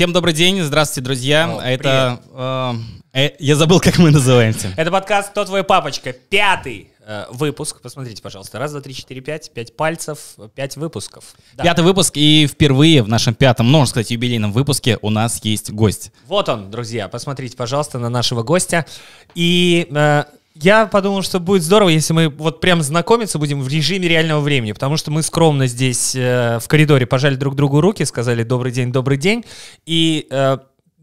Всем добрый день, здравствуйте, друзья. О, Это... Э, э, я забыл, как мы называемся. Это подкаст «Кто твой папочка?» Пятый э, выпуск. Посмотрите, пожалуйста. Раз, два, три, четыре, пять. Пять пальцев, пять выпусков. Да. Пятый выпуск, и впервые в нашем пятом, ну, можно сказать, юбилейном выпуске у нас есть гость. Вот он, друзья. Посмотрите, пожалуйста, на нашего гостя. И... Э, я подумал, что будет здорово, если мы вот прям знакомиться будем в режиме реального времени, потому что мы скромно здесь э, в коридоре пожали друг другу руки, сказали «добрый день, добрый день», и э,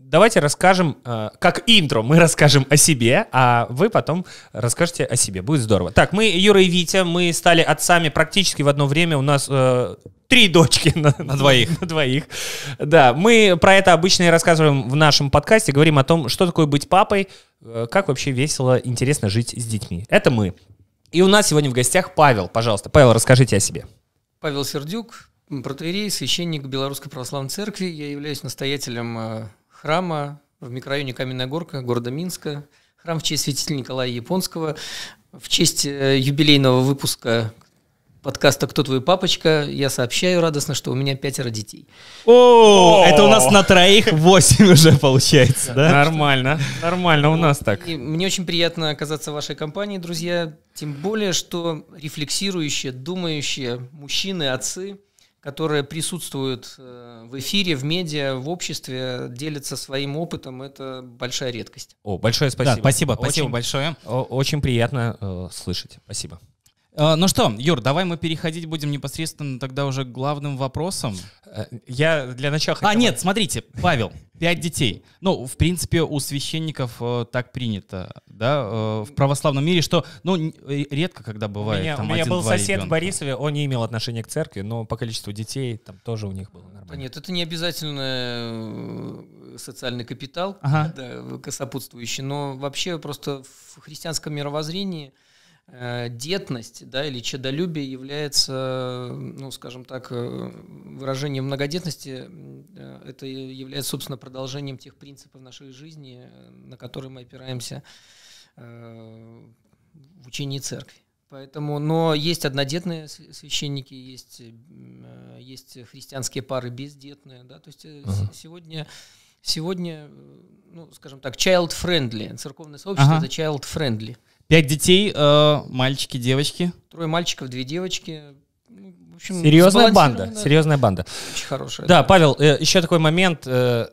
давайте расскажем, э, как интро мы расскажем о себе, а вы потом расскажете о себе. Будет здорово. Так, мы, Юра и Витя, мы стали отцами практически в одно время. У нас э, три дочки на, на двоих. На двоих. Да, мы про это обычно и рассказываем в нашем подкасте. Говорим о том, что такое быть папой, э, как вообще весело, интересно жить с детьми. Это мы. И у нас сегодня в гостях Павел. Пожалуйста, Павел, расскажите о себе. Павел Сердюк, протеерей, священник Белорусской Православной Церкви. Я являюсь настоятелем э, храма в микрорайоне Каменная Горка города Минска, храм в честь святителя Николая Японского. В честь э, юбилейного выпуска подкаста «Кто твой папочка» я сообщаю радостно, что у меня пятеро детей. О, это у нас на троих восемь уже получается, да? Нормально, нормально у нас так. Мне очень приятно оказаться в вашей компании, друзья, тем более, что рефлексирующие, думающие мужчины, отцы – которые присутствуют э, в эфире, в медиа, в обществе, делятся своим опытом, это большая редкость. О, большое спасибо. Да, спасибо, спасибо очень, большое. Очень приятно э, слышать. Спасибо. А, ну что, Юр, давай мы переходить будем непосредственно тогда уже к главным вопросам. Э, я для начала а, хотел... А, нет, смотрите, Павел, пять детей. Ну, в принципе, у священников э, так принято, да, э, в православном мире, что, ну, редко когда бывает. У меня, там, у меня один, был сосед ребенка. в Борисове, он не имел отношения к церкви, но по количеству детей там тоже у них было нормально. А нет, это не обязательно социальный капитал, ага. да, сопутствующий, но вообще просто в христианском мировоззрении — Э, детность да, или чадолюбие является, ну, скажем так, э, выражением многодетности. Э, это является, собственно, продолжением тех принципов нашей жизни, на которые мы опираемся в учении церкви. Поэтому, но есть однодетные священники, есть, есть христианские пары бездетные. Да? То есть uh-huh. сегодня сегодня, ну, скажем так, child-friendly. Церковное сообщество ага. это child-friendly. Пять детей, э, мальчики, девочки. Трое мальчиков, две девочки. Ну, в общем, серьезная банда, серьезная банда. Очень хорошая. Да, да. Павел, э, еще такой момент. Э,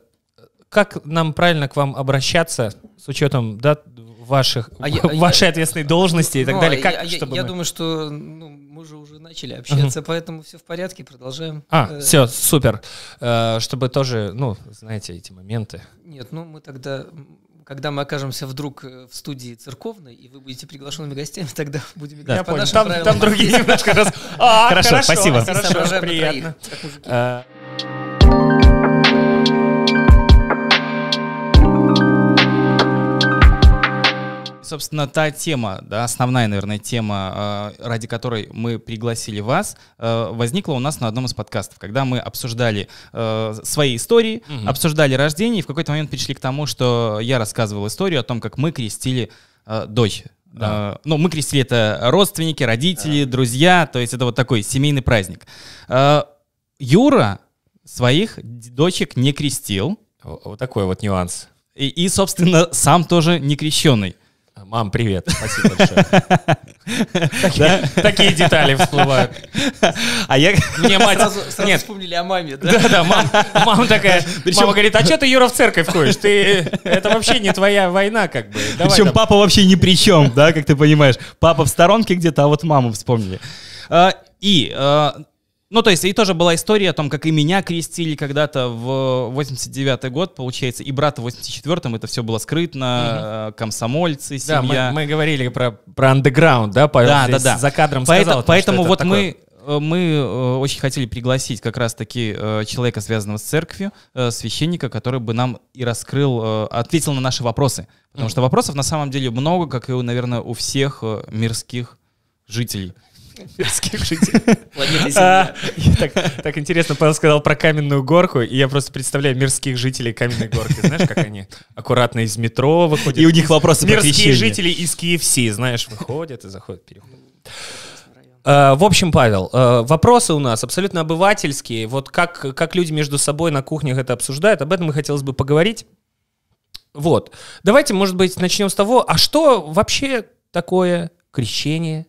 как нам правильно к вам обращаться с учетом да, ваших, а я, а вашей я, ответственной должности ну, и так а далее? Как, я, чтобы я мы... думаю, что ну, мы же уже начали общаться, угу. поэтому все в порядке, продолжаем. А, э, все, супер. Э, чтобы тоже, ну, знаете, эти моменты. Нет, ну мы тогда когда мы окажемся вдруг э, в студии церковной, и вы будете приглашенными гостями, тогда будем играть да. по Я понял. Там, там другие немножко раз... А, хорошо, спасибо. Хорошо, приятно. собственно, та тема, да, основная, наверное, тема, э, ради которой мы пригласили вас, э, возникла у нас на одном из подкастов, когда мы обсуждали э, свои истории, угу. обсуждали рождение, и в какой-то момент пришли к тому, что я рассказывал историю о том, как мы крестили дочь. Да. Ну, мы крестили это родственники, родители, да. друзья, то есть это вот такой семейный праздник. Юра своих дочек не крестил. Вот такой вот нюанс. И, и собственно, сам тоже не крещенный. Мам, привет. Спасибо большое. Такие детали всплывают. А я... Мне мать... Сразу вспомнили о маме, да? Да-да, мама такая... Мама говорит, а что ты, Юра, в церковь ходишь? Ты... Это вообще не твоя война, как бы. Причем папа вообще ни при чем, да, как ты понимаешь. Папа в сторонке где-то, а вот маму вспомнили. А, и а, ну, то есть, и тоже была история о том, как и меня крестили когда-то в 89-й год, получается, и брата в 84-м, это все было скрытно, угу. комсомольцы, семья. Да, мы, мы говорили про, про андеграунд, да? По, да, да, да. За кадром Поэт, сказал. Поэтому вот такое... Э, мы, мы э, очень хотели пригласить как раз-таки человека, связанного с церковью, священника, который бы нам и раскрыл, ответил на наши вопросы. Потому что вопросов на самом деле много, как и, наверное, у всех мирских жителей. Мирских жителей. Планеты а, Так, так интересно, Павел сказал про каменную горку, и я просто представляю мирских жителей каменной горки. Знаешь, как они аккуратно из метро выходят. И у них вопросы Мирские жители из KFC, знаешь, выходят и заходят переходят. А, в общем, Павел, а, вопросы у нас абсолютно обывательские. Вот как, как люди между собой на кухнях это обсуждают, об этом и хотелось бы поговорить. Вот. Давайте, может быть, начнем с того, а что вообще такое крещение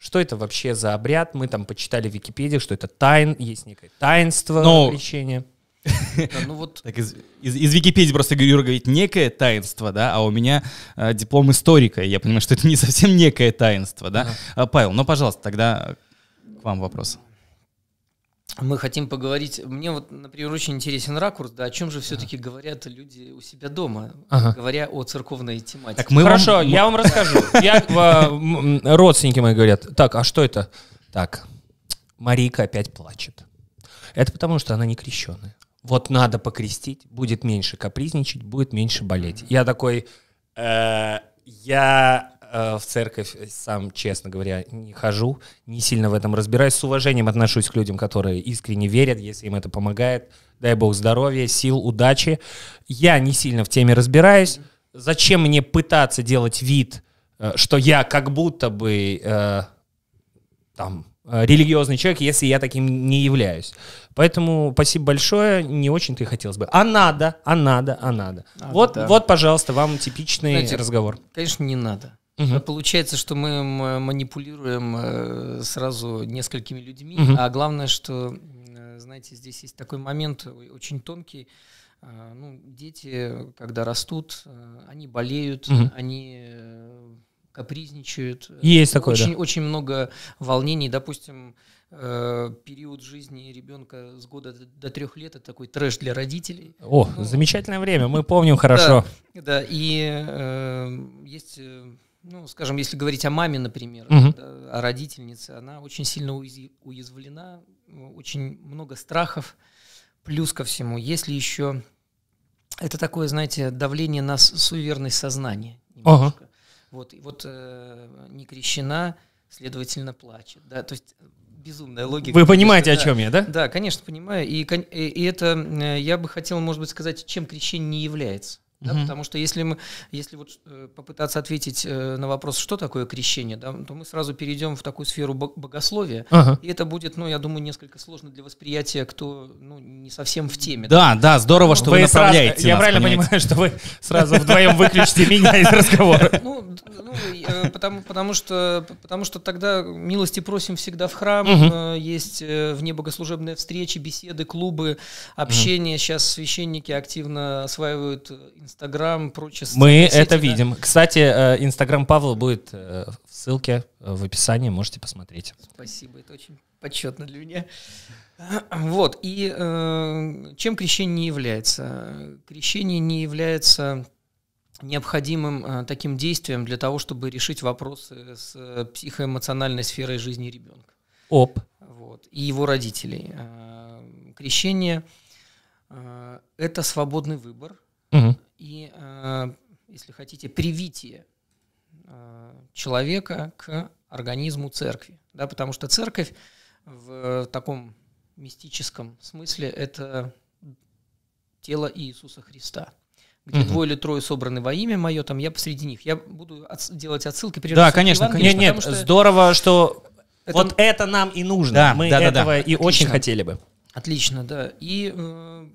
что это вообще за обряд? Мы там почитали в Википедии, что это тайн, есть некое таинство Но... Ну, крещения. Да, ну вот... так из, из, из Википедии просто Юра говорит некое таинство, да, а у меня э, диплом историка, я понимаю, что это не совсем некое таинство, да. Ага. А, Павел, ну пожалуйста, тогда к вам вопрос мы хотим поговорить. Мне вот, например, очень интересен ракурс, да, о чем же все-таки да. говорят люди у себя дома, ага. говоря о церковной тематике. Так мы Хорошо, вам... я вам расскажу. Я э, родственники мои говорят, так, а что это? Так, Марийка опять плачет. Это потому, что она не крещенная. Вот надо покрестить, будет меньше капризничать, будет меньше болеть. Я такой, э, я Э, в церковь э, сам, честно говоря, не хожу, не сильно в этом разбираюсь. С уважением отношусь к людям, которые искренне верят, если им это помогает. Дай бог здоровья, сил, удачи. Я не сильно в теме разбираюсь. Зачем мне пытаться делать вид, э, что я как будто бы э, там религиозный человек, если я таким не являюсь. Поэтому спасибо большое, не очень-то и хотелось бы. А надо, а надо, а надо. А, вот, да. вот, пожалуйста, вам типичный Знаете, разговор. Конечно, не надо. Угу. Получается, что мы э, манипулируем э, сразу несколькими людьми, угу. а главное, что, знаете, здесь есть такой момент очень тонкий. Ну, дети, когда растут, они болеют, угу. они капризничают. Есть такое, очень, да. Очень много волнений. Допустим, период жизни ребенка с года до трех лет это такой трэш для родителей. О, ну, замечательное время, мы помним хорошо. Да, да и э, есть ну, скажем, если говорить о маме, например, угу. да, о родительнице, она очень сильно уязвлена, очень много страхов. Плюс ко всему, если еще это такое, знаете, давление на суверенность сознания. Ага. Вот, и вот э, не крещена, следовательно, плачет. Да, то есть безумная логика. Вы понимаете, конечно, о чем да. я, да? Да, конечно, понимаю. И, и это э, я бы хотел, может быть, сказать, чем крещение не является. Да, угу. Потому что если мы, если вот э, попытаться ответить э, на вопрос, что такое крещение, да, то мы сразу перейдем в такую сферу богословия, ага. и это будет, ну, я думаю, несколько сложно для восприятия, кто ну, не совсем в теме. Да, да, да здорово, что вы, вы направляете. Сразу, нас, я правильно понимаете? понимаю, что вы сразу вдвоем выключите меня из разговора. Ну, ну э, потому, что, потому что тогда милости просим всегда в храм, есть вне богослужебные встречи, беседы, клубы, общение. Сейчас священники активно осваивают Инстаграм, прочее. Мы сети, это да. видим. Кстати, э, Инстаграм Павла будет э, в ссылке э, в описании, можете посмотреть. Спасибо, это очень почетно для меня. Вот, и э, чем крещение не является? Крещение не является необходимым э, таким действием для того, чтобы решить вопросы с психоэмоциональной сферой жизни ребенка. Оп. Вот, и его родителей. Э, крещение э, – это свободный выбор, угу и, э, если хотите, привитие э, человека к организму церкви. Да, потому что церковь в таком мистическом смысле – это тело Иисуса Христа. Где угу. двое или трое собраны во имя мое, там я посреди них. Я буду отс- делать отсылки Да, конечно, конечно. Нет, нет, что... здорово, что это... вот это нам и нужно. Да, Мы да, этого да, да. и Отлично. очень хотели бы. Отлично, да. И э,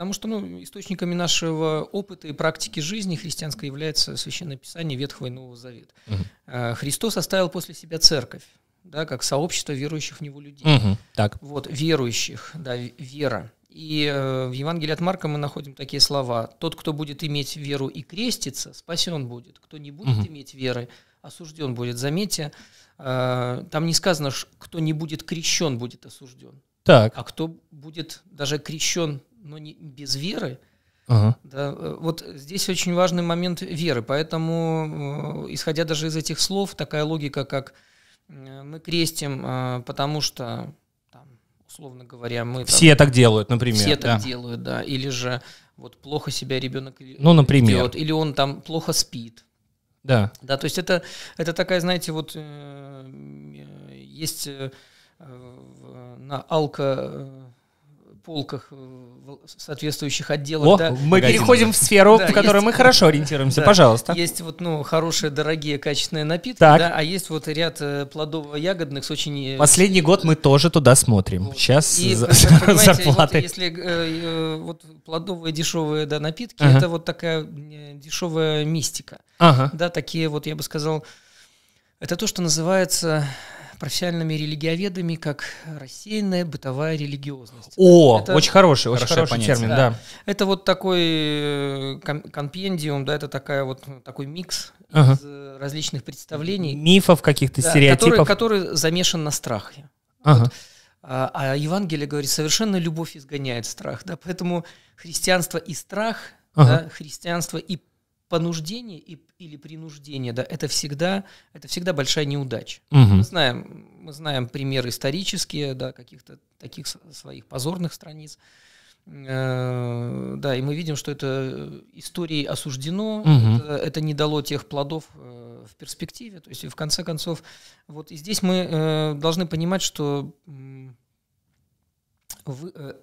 Потому что ну, источниками нашего опыта и практики жизни христианской является Священное Писание Ветхого и Нового Завета. Угу. Христос оставил после себя церковь, да, как сообщество верующих в Него людей. Угу. Так. Вот, верующих, да, вера. И э, в Евангелии от Марка мы находим такие слова. Тот, кто будет иметь веру и креститься, спасен будет. Кто не будет угу. иметь веры, осужден будет. Заметьте, э, там не сказано, кто не будет крещен, будет осужден. Так. А кто будет даже крещен но не без веры. Ага. Да, э, вот здесь очень важный момент веры, поэтому, э, исходя даже из этих слов, такая логика, как э, мы крестим, а, потому что, там, условно говоря, мы... Все там, так делают, например. Все да. так делают, да. Или же вот плохо себя ребенок ну, например. ведет, или он там плохо спит. Да. Да, то есть это, это такая, знаете, вот есть на алко полках э, соответствующих отделов О, да. мы Магазин. переходим в сферу, в которой мы хорошо ориентируемся, пожалуйста. Есть вот ну хорошие, дорогие, качественные напитки, а есть вот ряд э, плодово-ягодных с очень... Э, Последний год мы тоже туда смотрим. Сейчас зарплаты. если вот плодовые дешевые да, напитки, это вот такая дешевая мистика. Да, такие вот, я бы сказал, это то, что называется профессиональными религиоведами как рассеянная бытовая религиозность. О, это очень хороший, очень хороший понятие, термин, да. да. Это вот такой э, компендиум, да, это такая вот ну, такой микс ага. из э, различных представлений. Мифов каких-то, да, стереотипов. Который, который замешан на страхе. Ага. Вот. А, а, Евангелие говорит, совершенно любовь изгоняет страх, да, поэтому христианство и страх, ага. да, христианство и понуждение и, или принуждение, да, это всегда, это всегда большая неудача. Угу. Мы знаем, мы знаем примеры исторические, да, каких-то таких своих позорных страниц. Э, да, и мы видим, что это э, истории осуждено, угу. это, это не дало тех плодов э, в перспективе. То есть, и в конце концов, вот и здесь мы э, должны понимать, что вы, э,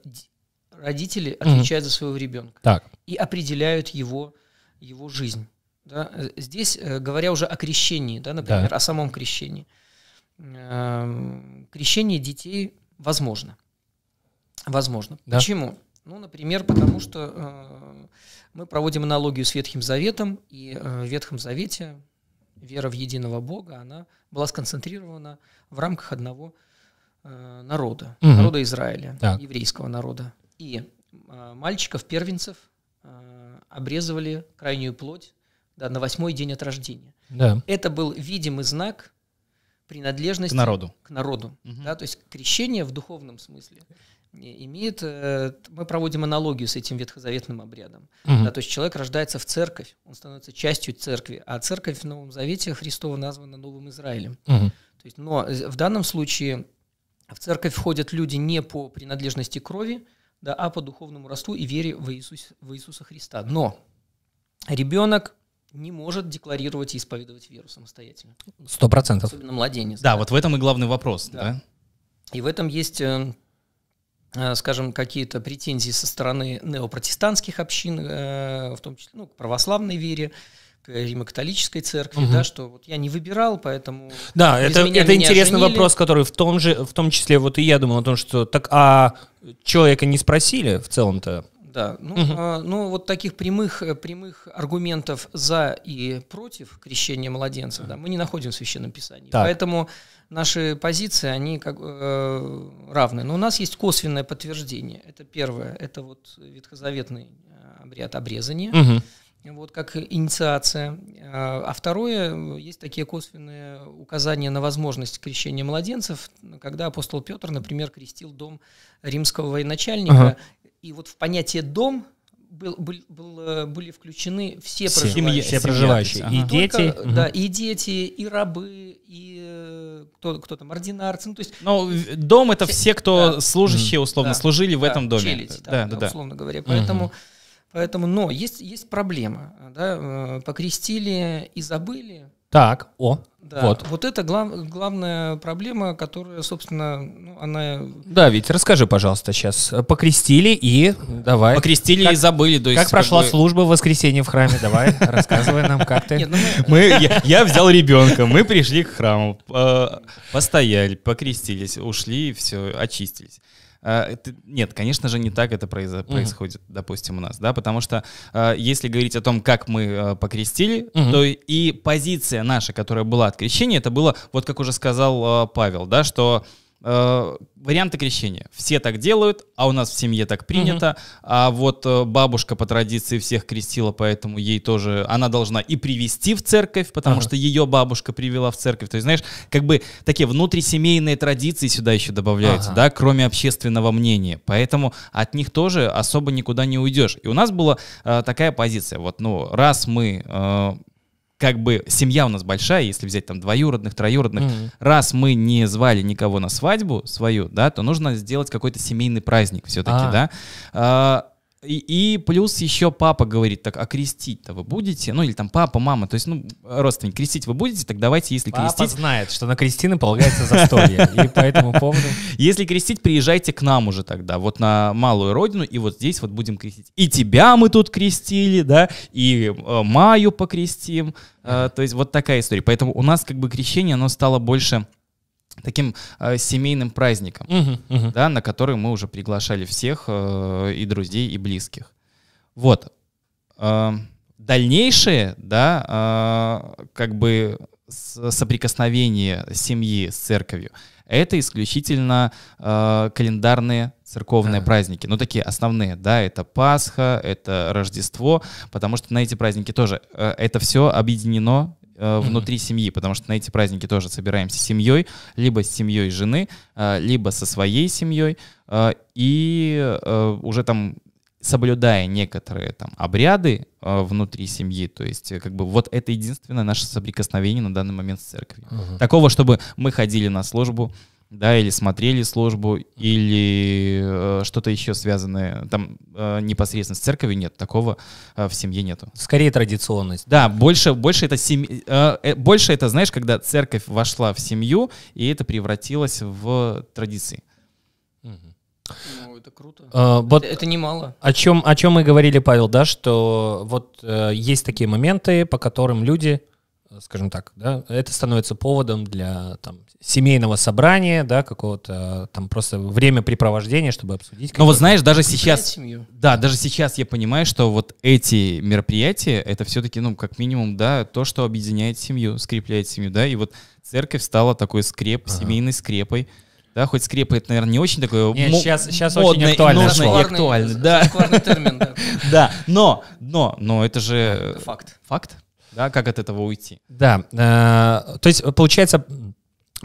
родители отвечают угу. за своего ребенка так. и определяют его его жизнь. Да? Здесь, э, говоря уже о крещении, да, например, да. о самом крещении, эм, крещение детей возможно. Возможно. Да. Почему? Ну, например, потому что э, мы проводим аналогию с Ветхим Заветом, и э, в Ветхом Завете вера в единого Бога, она была сконцентрирована в рамках одного э, народа, угу. народа Израиля, так. еврейского народа. И мальчиков, первенцев обрезывали крайнюю плоть да, на восьмой день от рождения. Да. Это был видимый знак принадлежности к народу. К народу угу. да, то есть крещение в духовном смысле имеет... Э, мы проводим аналогию с этим ветхозаветным обрядом. Угу. Да, то есть человек рождается в церковь, он становится частью церкви, а церковь в Новом Завете Христова названа Новым Израилем. Угу. То есть, но э, в данном случае в церковь входят люди не по принадлежности крови, да, а по духовному росту и вере в, Иисус, в Иисуса Христа. Но ребенок не может декларировать и исповедовать веру самостоятельно. Сто процентов. Особенно младенец. Да, да, вот в этом и главный вопрос. Да. Да? И в этом есть э, э, скажем, какие-то претензии со стороны неопротестантских общин, э, в том числе ну, к православной вере, Римо-католической церкви, угу. да, что вот я не выбирал, поэтому... Да, это, это интересный оженили. вопрос, который в том, же, в том числе вот и я думал о том, что так, а человека не спросили в целом-то? Да, ну, угу. а, ну вот таких прямых, э, прямых аргументов за и против крещения младенцев, да, мы не находим в Священном Писании. Так. Поэтому наши позиции, они как, э, равны. Но у нас есть косвенное подтверждение. Это первое, это вот ветхозаветный э, обряд обрезания. Угу вот, как инициация. А, а второе, есть такие косвенные указания на возможность крещения младенцев, когда апостол Петр, например, крестил дом римского военачальника, ага. и вот в понятие «дом» был, был, был, э, были включены все, все проживающие. Все проживающие. Ага. И Только, дети. Угу. Да, и дети, и рабы, и э, кто, кто там, ординарцы. Ну, то есть, Но дом — это все, все кто да. служащие, условно, да. служили в этом доме. Челядь, да, да, да, условно говоря. Поэтому... Угу. Поэтому, но есть, есть проблема. Да? Э, покрестили и забыли. Так, о, да. вот. Вот это глав, главная проблема, которая, собственно, ну, она... Да, ведь расскажи, пожалуйста, сейчас. Покрестили и давай. Покрестили как, и забыли. То есть, как прошла как бы... служба в воскресенье в храме? Давай, рассказывай нам, как ты. Ну мы... Я взял ребенка, мы пришли к храму, э, постояли, покрестились, ушли, и все, очистились. Это, а, нет, конечно же, не так это произо- угу. происходит, допустим, у нас, да, потому что а, если говорить о том, как мы а, покрестили, угу. то и позиция наша, которая была от крещения, это было, вот как уже сказал Павел, да, что Э, варианты крещения. Все так делают, а у нас в семье так принято. Угу. А вот э, бабушка по традиции всех крестила, поэтому ей тоже она должна и привести в церковь, потому ага. что ее бабушка привела в церковь. То есть, знаешь, как бы такие внутрисемейные традиции сюда еще добавляются, ага. да, кроме общественного мнения. Поэтому от них тоже особо никуда не уйдешь. И у нас была э, такая позиция. Вот, ну, раз мы э, как бы семья у нас большая, если взять там двоюродных, троюродных, mm-hmm. раз мы не звали никого на свадьбу свою, да, то нужно сделать какой-то семейный праздник все-таки, а. да. А, и, и плюс еще папа говорит, так, а крестить-то вы будете? Ну или там папа, мама, то есть, ну, родственник, крестить вы будете? Так давайте, если папа крестить... Папа знает, что на крестины полагается застолье, и поэтому поводу Если крестить, приезжайте к нам уже тогда, вот на малую родину, и вот здесь вот будем крестить. И тебя мы тут крестили, да, и э, Маю покрестим, э, то есть вот такая история. Поэтому у нас как бы крещение, оно стало больше таким э, семейным праздником, uh-huh, да, на который мы уже приглашали всех э, и друзей, и близких. Вот. Э, дальнейшие, да, э, как бы соприкосновение семьи с церковью, это исключительно э, календарные церковные а. праздники. Ну, такие основные, да, это Пасха, это Рождество, потому что на эти праздники тоже э, это все объединено Э, внутри семьи, потому что на эти праздники тоже собираемся с семьей, либо с семьей жены, э, либо со своей семьей, э, и уже там соблюдая некоторые там обряды внутри семьи, то есть как бы вот это единственное наше соприкосновение на данный момент с церковью. Угу. Такого, чтобы мы ходили на службу, да, или смотрели службу, или э, что-то еще связанное. Там э, непосредственно с церковью нет, такого э, в семье нету. Скорее традиционность. Да, больше, больше, это семь, э, э, больше это, знаешь, когда церковь вошла в семью, и это превратилось в традиции. Ну, это круто. А, вот это, это немало. О чем, о чем мы говорили, Павел, да, что вот э, есть такие моменты, по которым люди, э, скажем так, да, это становится поводом для там, семейного собрания, да, какого-то там просто времяпрепровождения, чтобы обсудить. Ну вот знаешь, даже сейчас, семью. да, даже сейчас я понимаю, что вот эти мероприятия, это все-таки, ну, как минимум, да, то, что объединяет семью, скрепляет семью, да, и вот церковь стала такой скреп, ага. семейной скрепой, да, хоть скрепы это, наверное, не очень такое Нет, сейчас, сейчас модное, очень актуально. Нужно и актуально, да. термин, да. Да, но, но, но это же... Факт. Факт, да, как от этого уйти. Да, э, то есть, получается,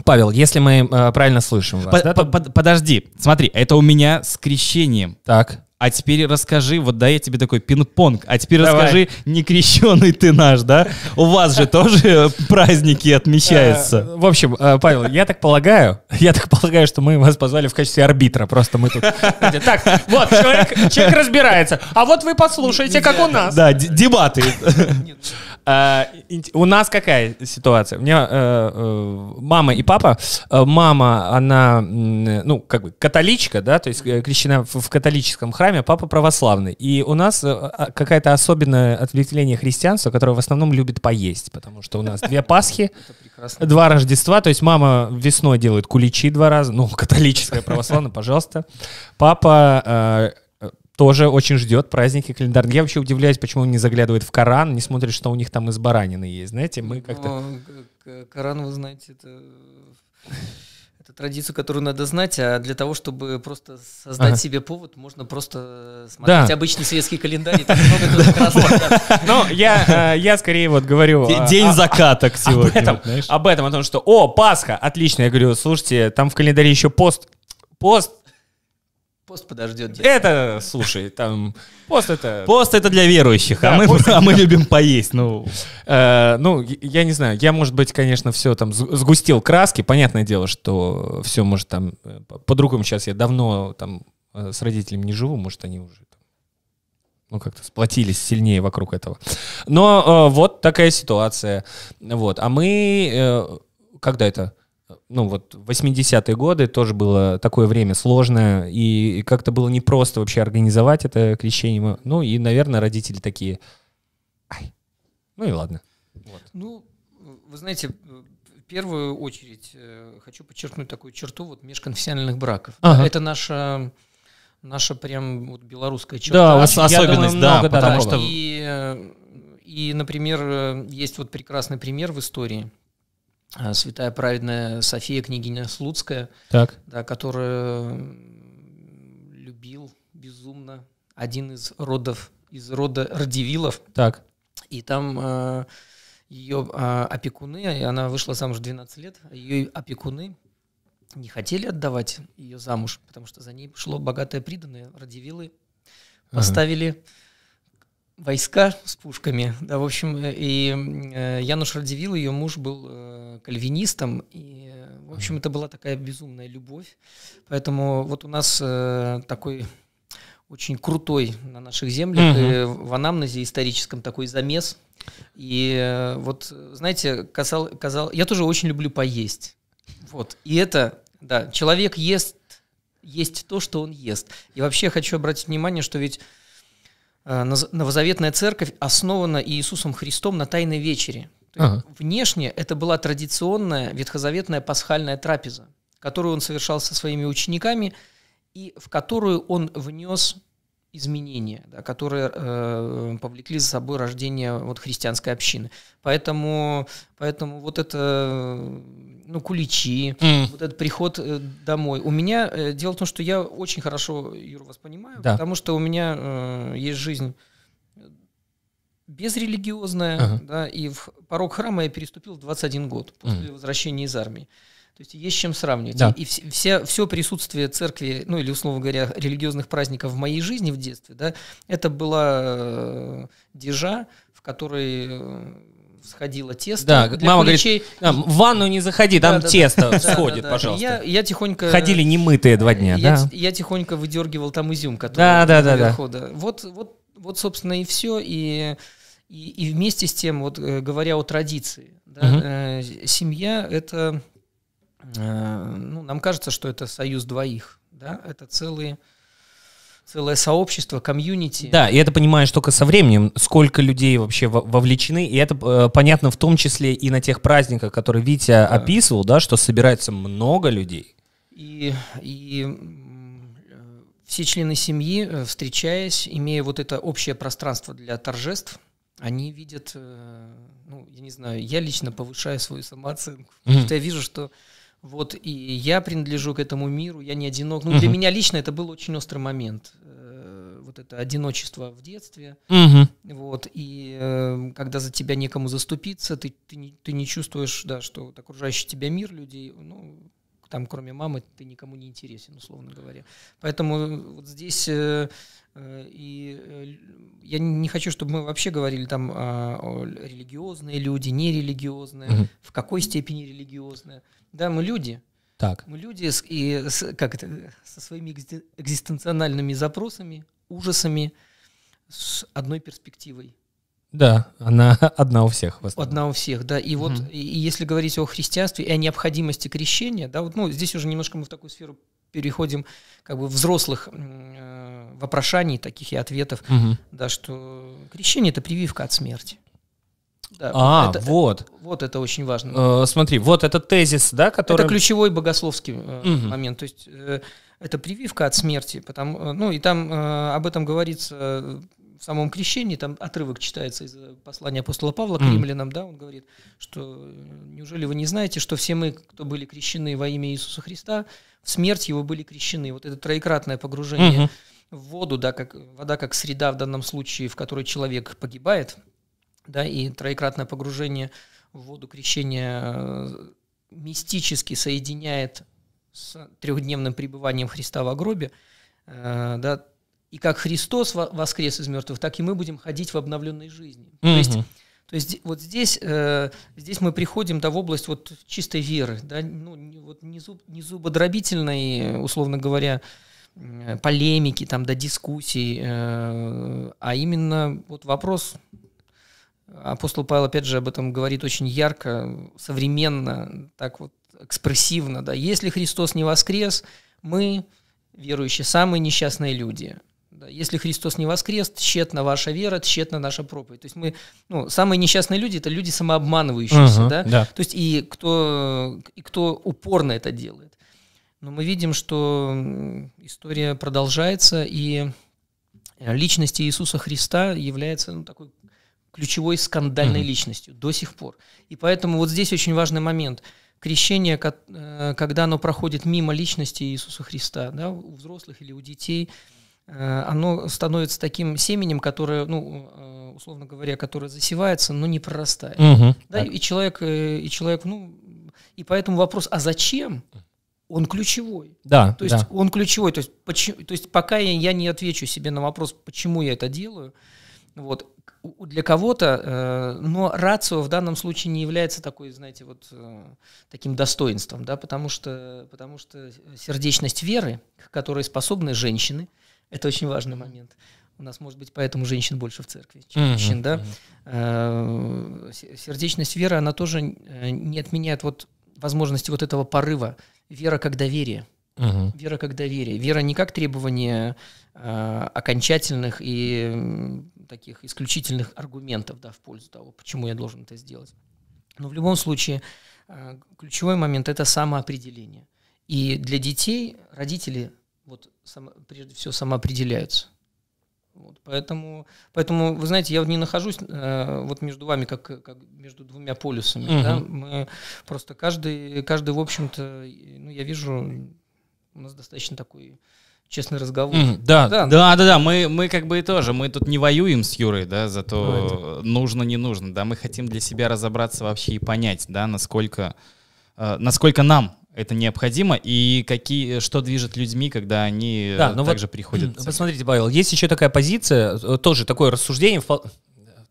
Павел, если мы э, правильно слышим вас, под, да, под, то... подожди, смотри, это у меня с крещением. Так а теперь расскажи, вот да, я тебе такой пинг-понг, а теперь Давай. расскажи, не крещеный ты наш, да? У вас же тоже э, праздники отмечаются. Э, в общем, э, Павел, я так полагаю, я так полагаю, что мы вас позвали в качестве арбитра, просто мы тут... Так, вот, человек разбирается, а вот вы послушайте, как у нас. Да, дебаты. У нас какая ситуация? У меня мама и папа, мама, она, ну, как бы католичка, да, то есть крещена в католическом храме, Инстаграме папа православный. И у нас э, а, какая-то особенное отвлечение христианства, которое в основном любит поесть, потому что у нас две Пасхи, два Рождества. То есть мама весной делает куличи два раза, ну, католическая, православная, пожалуйста. Папа э, э, тоже очень ждет праздники календарные. Я вообще удивляюсь, почему он не заглядывает в Коран, не смотрит, что у них там из баранины есть. Знаете, мы как-то... Коран, вы знаете, это это традицию, которую надо знать, а для того, чтобы просто создать ага. себе повод, можно просто смотреть да. обычный советский календарь. Ну, я скорее вот говорю... День закаток сегодня. Об этом, о том, что, о, Пасха, отлично. Я говорю, слушайте, там в календаре еще пост пост пост подождет. Дед. Это, слушай, там пост это. Пост это для верующих, а да, а мы пост... а мы любим поесть. Ну, э, ну я не знаю, я может быть, конечно, все там сгустил краски. Понятное дело, что все может там э, по-другому. Сейчас я давно там э, с родителями не живу, может они уже ну, как-то сплотились сильнее вокруг этого. Но э, вот такая ситуация. Вот. А мы, э, когда это? ну вот 80-е годы тоже было такое время сложное, и как-то было непросто вообще организовать это крещение. Ну и, наверное, родители такие, Ай, ну и ладно. Вот. Ну, вы знаете, в первую очередь э, хочу подчеркнуть такую черту вот межконфессиональных браков. Ага. Это наша наша прям вот белорусская черта. Да, Ос- особенность, думаю, да, много, да, потому да, что... И, э, и, например, э, есть вот прекрасный пример в истории – а, святая праведная София, княгиня Слуцкая, так. Да, которая любил безумно один из родов, из рода Радивилов. Так. И там э, ее э, опекуны, она вышла замуж 12 лет, а ее опекуны не хотели отдавать ее замуж, потому что за ней шло богатое приданное. Радивилы поставили... Ага войска с пушками, да, в общем, э, и э, Януш Радивилл, ее муж был э, кальвинистом, и, в общем, это была такая безумная любовь, поэтому вот у нас такой очень крутой на наших землях, угу. в анамнезе историческом такой замес, и вот, знаете, казал, казал, я тоже очень люблю поесть, вот, и это, да, человек ест, есть то, что он ест, и вообще хочу обратить внимание, что ведь Э, новозаветная церковь основана Иисусом Христом на Тайной вечере. Ага. Внешне это была традиционная ветхозаветная пасхальная трапеза, которую он совершал со своими учениками и в которую он внес изменения, да, которые э, повлекли за собой рождение вот христианской общины. Поэтому, поэтому вот это ну, куличи, mm. вот этот приход э, домой. У меня, э, дело в том, что я очень хорошо, Юра, вас понимаю, да. потому что у меня э, есть жизнь э, безрелигиозная, ага. да, и в порог храма я переступил в 21 год после mm. возвращения из армии. То есть есть чем сравнивать. Да. И вся, все присутствие церкви, ну или, условно говоря, религиозных праздников в моей жизни в детстве, да, это была дежа, в которой сходило тесто. Да, для мама куличей. говорит, в ванну не заходи, там да, да, тесто да, сходит, да, пожалуйста. Я, я тихонько... Ходили немытые два дня, я, да? Я тихонько выдергивал там изюм, который да, да, да. да. Вот, вот, вот, собственно, и все. И, и, и вместе с тем, вот э, говоря о традиции, да, угу. э, семья — это... Э, ну, нам кажется, что это союз двоих, да, это целые целое сообщество, комьюнити. Да, и это понимаешь только со временем, сколько людей вообще вовлечены, и это э, понятно в том числе и на тех праздниках, которые Витя да. описывал, да, что собирается много людей. И, и э, все члены семьи, э, встречаясь, имея вот это общее пространство для торжеств, они видят, э, ну, я не знаю, я лично повышаю свою самооценку. Mm-hmm. Потому что я вижу, что вот, и я принадлежу к этому миру, я не одинок. Ну, угу. для меня лично это был очень острый момент. Э, вот это одиночество в детстве. Угу. Вот, и э, когда за тебя некому заступиться, ты, ты, не, ты не чувствуешь, да, что вот окружающий тебя мир людей, ну, там, кроме мамы, ты никому не интересен, условно говоря. Поэтому э, вот здесь Э, и э, я не хочу, чтобы мы вообще говорили там а, о религиозные люди, нерелигиозные, угу. в какой степени религиозные. Да, мы люди. Так. Мы люди с, и с, как это, со своими экзистенциональными запросами, ужасами, с одной перспективой. Да, она одна у всех. Одна у всех, да. И угу. вот, и, и если говорить о христианстве и о необходимости крещения, да, вот, ну, здесь уже немножко мы в такую сферу переходим как бы взрослых э, вопрошаний таких и ответов, угу. да, что крещение это прививка от смерти. Да, а, это, э, вот. Вот это очень важно. Э, смотри, вот это тезис, да, который... Это ключевой богословский э, угу. момент. То есть э, это прививка от смерти. Потому, э, ну и там э, об этом говорится э, в самом крещении, там отрывок читается из послания апостола Павла к mm. римлянам, да, он говорит, что неужели вы не знаете, что все мы, кто были крещены во имя Иисуса Христа, в смерть его были крещены. Вот это троекратное погружение угу. в воду, да, как, вода как среда в данном случае, в которой человек погибает, да, и троекратное погружение в воду крещения э, мистически соединяет с трехдневным пребыванием Христа в гробе, э, да, и как Христос воскрес из мертвых, так и мы будем ходить в обновленной жизни. Угу. То есть то есть вот здесь, э, здесь мы приходим да, в область вот чистой веры, да, ну, вот не, зуб, не зубодробительной, условно говоря, э, полемики, там, да, дискуссий, э, а именно вот вопрос, апостол Павел, опять же, об этом говорит очень ярко, современно, так вот экспрессивно, да, если Христос не воскрес, мы, верующие, самые несчастные люди – да? Если Христос не воскрес, тщетна ваша вера, тщетна наша проповедь. То есть мы, ну, самые несчастные люди – это люди самообманывающиеся, угу, да? да. То есть и кто, и кто упорно это делает. Но мы видим, что история продолжается, и э, личность Иисуса Христа является ну, такой ключевой скандальной угу. личностью до сих пор. И поэтому вот здесь очень важный момент. Крещение, э, когда оно проходит мимо личности Иисуса Христа, да, у взрослых или у детей – Э, оно становится таким семенем, которое, ну, э, условно говоря, которое засевается, но не прорастает. Угу, да, и человек, э, и человек, ну, и поэтому вопрос, а зачем? Он ключевой. Да. То есть да. он ключевой. То есть, почему, то есть пока я, я не отвечу себе на вопрос, почему я это делаю, вот для кого-то, э, но рацио в данном случае не является такой, знаете, вот э, таким достоинством, да, потому что, потому что сердечность веры, к которой способны женщины, э, это очень важный момент. У нас, может быть, поэтому женщин больше в церкви, чем uh-huh, мужчин, да? Э, сердечность веры, она тоже э, не отменяет вот возможности вот этого порыва. Вера как доверие. Uh-huh. Вера как доверие. Вера не как требование э, окончательных и э, таких исключительных аргументов да, в пользу того, почему я должен это сделать. Но в любом случае э, ключевой момент – это самоопределение. И для детей родители вот само, прежде всего самоопределяются. Вот, поэтому, поэтому, вы знаете, я вот не нахожусь э, вот между вами, как, как между двумя полюсами. Угу. Да? Мы просто каждый, каждый, в общем-то, ну, я вижу, у нас достаточно такой честный разговор. Mm, да, да, ну, да, да, да. Мы, мы как бы и тоже, мы тут не воюем с Юрой, да, зато right. нужно, не нужно, да, мы хотим для себя разобраться вообще и понять, да, насколько, э, насколько нам это необходимо, и какие, что движет людьми, когда они э, да, ну также вот, приходят. Посмотрите, Павел, есть еще такая позиция, э, тоже такое рассуждение,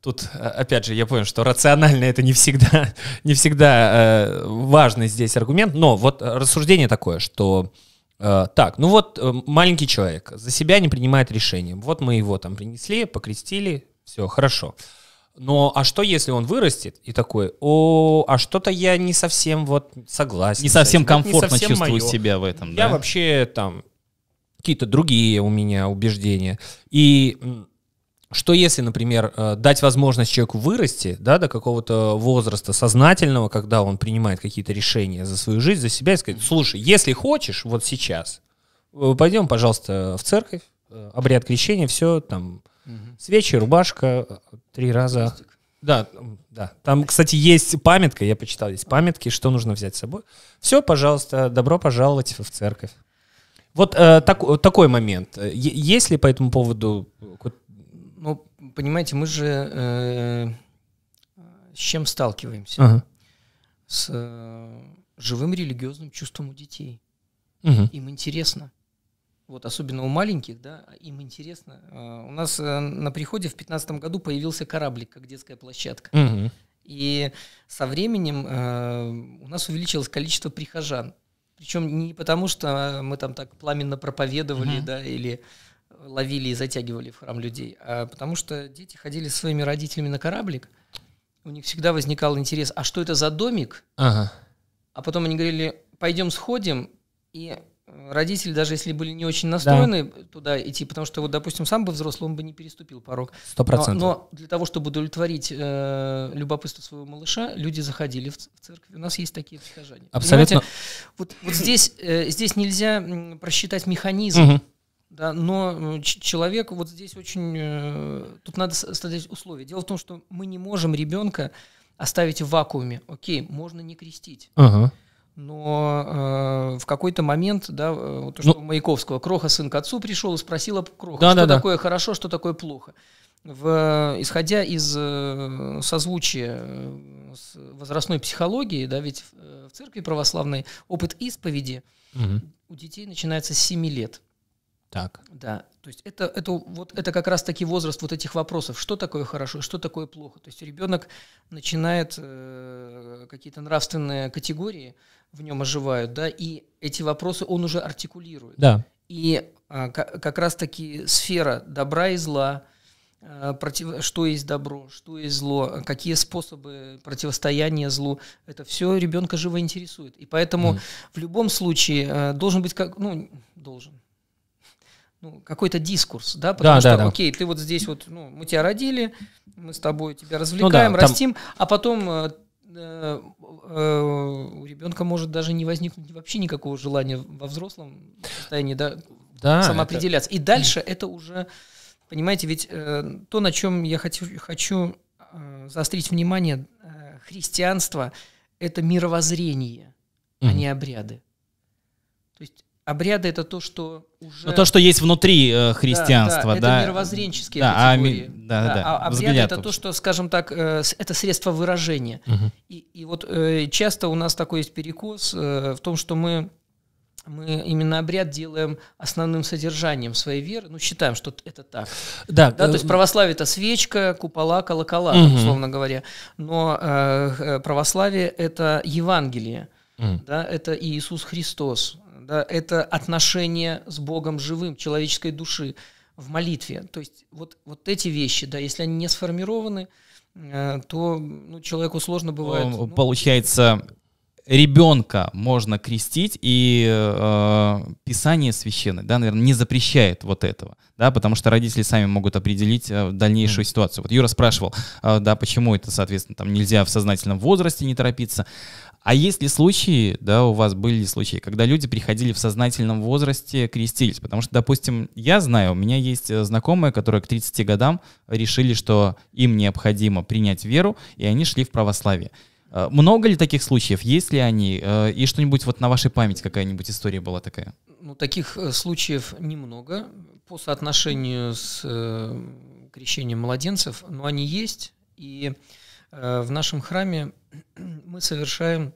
тут, э, опять же, я понял, что рационально это не всегда, не всегда важный здесь аргумент, но вот рассуждение такое, что так, ну вот маленький человек за себя не принимает решения. Вот мы его там принесли, покрестили, все, хорошо. Э, но а что, если он вырастет и такой, о, а что-то я не совсем вот согласен. Не совсем комфортно не совсем чувствую мое. себя в этом, да? Я вообще там какие-то другие у меня убеждения. И что если, например, э, дать возможность человеку вырасти да, до какого-то возраста сознательного, когда он принимает какие-то решения за свою жизнь, за себя, и сказать, слушай, если хочешь, вот сейчас, э, пойдем, пожалуйста, в церковь, э, обряд крещения, все, там, свечи, рубашка, Три раза. Да, да. Там, кстати, есть памятка, я почитал, есть памятки, что нужно взять с собой. Все, пожалуйста, добро пожаловать в церковь. Вот э, так, такой момент. Э, есть ли по этому поводу... Э, ну, понимаете, мы же э, э, с чем сталкиваемся? Ага. С э, живым религиозным чувством у детей. Угу. Им интересно вот, особенно у маленьких, да, а им интересно. Э, у нас э, на приходе в 2015 году появился кораблик, как детская площадка. Угу. И со временем э, у нас увеличилось количество прихожан. Причем не потому, что мы там так пламенно проповедовали, угу. да, или ловили и затягивали в храм людей, а потому что дети ходили со своими родителями на кораблик, у них всегда возникал интерес, а что это за домик? Ага. А потом они говорили, пойдем сходим, и родители, даже если были не очень настроены да. туда идти, потому что, вот, допустим, сам бы взрослый, он бы не переступил порог. Сто процентов. Но, для того, чтобы удовлетворить э, любопытство своего малыша, люди заходили в, в церковь. У нас есть такие прихожане. Абсолютно. вот, вот здесь, э, здесь нельзя просчитать механизм. Угу. Да, но э, человек вот здесь очень... Э, тут надо создать условия. Дело в том, что мы не можем ребенка оставить в вакууме. Окей, можно не крестить. Ага но э, в какой-то момент, да, э, вот ну что ну, у Маяковского, Кроха сын к отцу пришел и спросил об Кроха, да, что да, такое да. хорошо, что такое плохо. В, э, исходя из э, созвучия э, с возрастной психологии, да, ведь в, в церкви православной опыт исповеди угу. у детей начинается с 7 лет. Так. Да. То есть это, это, вот, это как раз-таки возраст вот этих вопросов. Что такое хорошо, что такое плохо. То есть ребенок начинает э, какие-то нравственные категории в нем оживают, да, и эти вопросы он уже артикулирует. Да. И а, как раз-таки сфера добра и зла, э, против, что есть добро, что есть зло, какие способы противостояния злу. Это все ребенка живо интересует. И поэтому mm. в любом случае э, должен быть как, ну, должен. Ну, какой-то дискурс, да, потому да, что, да, окей, да. ты вот здесь вот, ну, мы тебя родили, мы с тобой тебя ну развлекаем, ну, да, растим, там... а потом э, Э, э, у ребенка может даже не возникнуть вообще никакого желания во взрослом состоянии да, да, самоопределяться. Это... И дальше это уже, понимаете, ведь э, то, на чем я хочу, хочу заострить внимание, христианство – это мировоззрение, mm. а не обряды. То есть Обряды это то, что уже... Но ну, то, что есть внутри э, христианства, да, да, да. Это мировоззренческие да, а категории. А, да, да, да. А обряды Взгляд, это то, что, скажем так, э, это средство выражения. Угу. И, и вот э, часто у нас такой есть перекос э, в том, что мы мы именно обряд делаем основным содержанием своей веры, ну, считаем, что это так. Да, да э... то есть православие – это свечка, купола, колокола, угу. условно говоря. Но э, э, православие – это Евангелие, угу. да, это Иисус Христос, да, это отношение с Богом живым, человеческой души в молитве. То есть вот, вот эти вещи, да, если они не сформированы, э, то ну, человеку сложно ну, бывает. Ну, получается, ребенка можно крестить, и э, Писание священное, да, наверное, не запрещает вот этого, да, потому что родители сами могут определить э, дальнейшую ситуацию. Вот Юра спрашивал, э, да, почему это, соответственно, там нельзя в сознательном возрасте не торопиться. А есть ли случаи, да, у вас были случаи, когда люди приходили в сознательном возрасте, крестились? Потому что, допустим, я знаю, у меня есть э, знакомые, которые к 30 годам решили, что им необходимо принять веру, и они шли в православие. Э, много ли таких случаев? Есть ли они? Э, и что-нибудь вот на вашей памяти какая-нибудь история была такая? Ну, таких случаев немного по соотношению с крещением младенцев, но они есть. И в нашем храме мы совершаем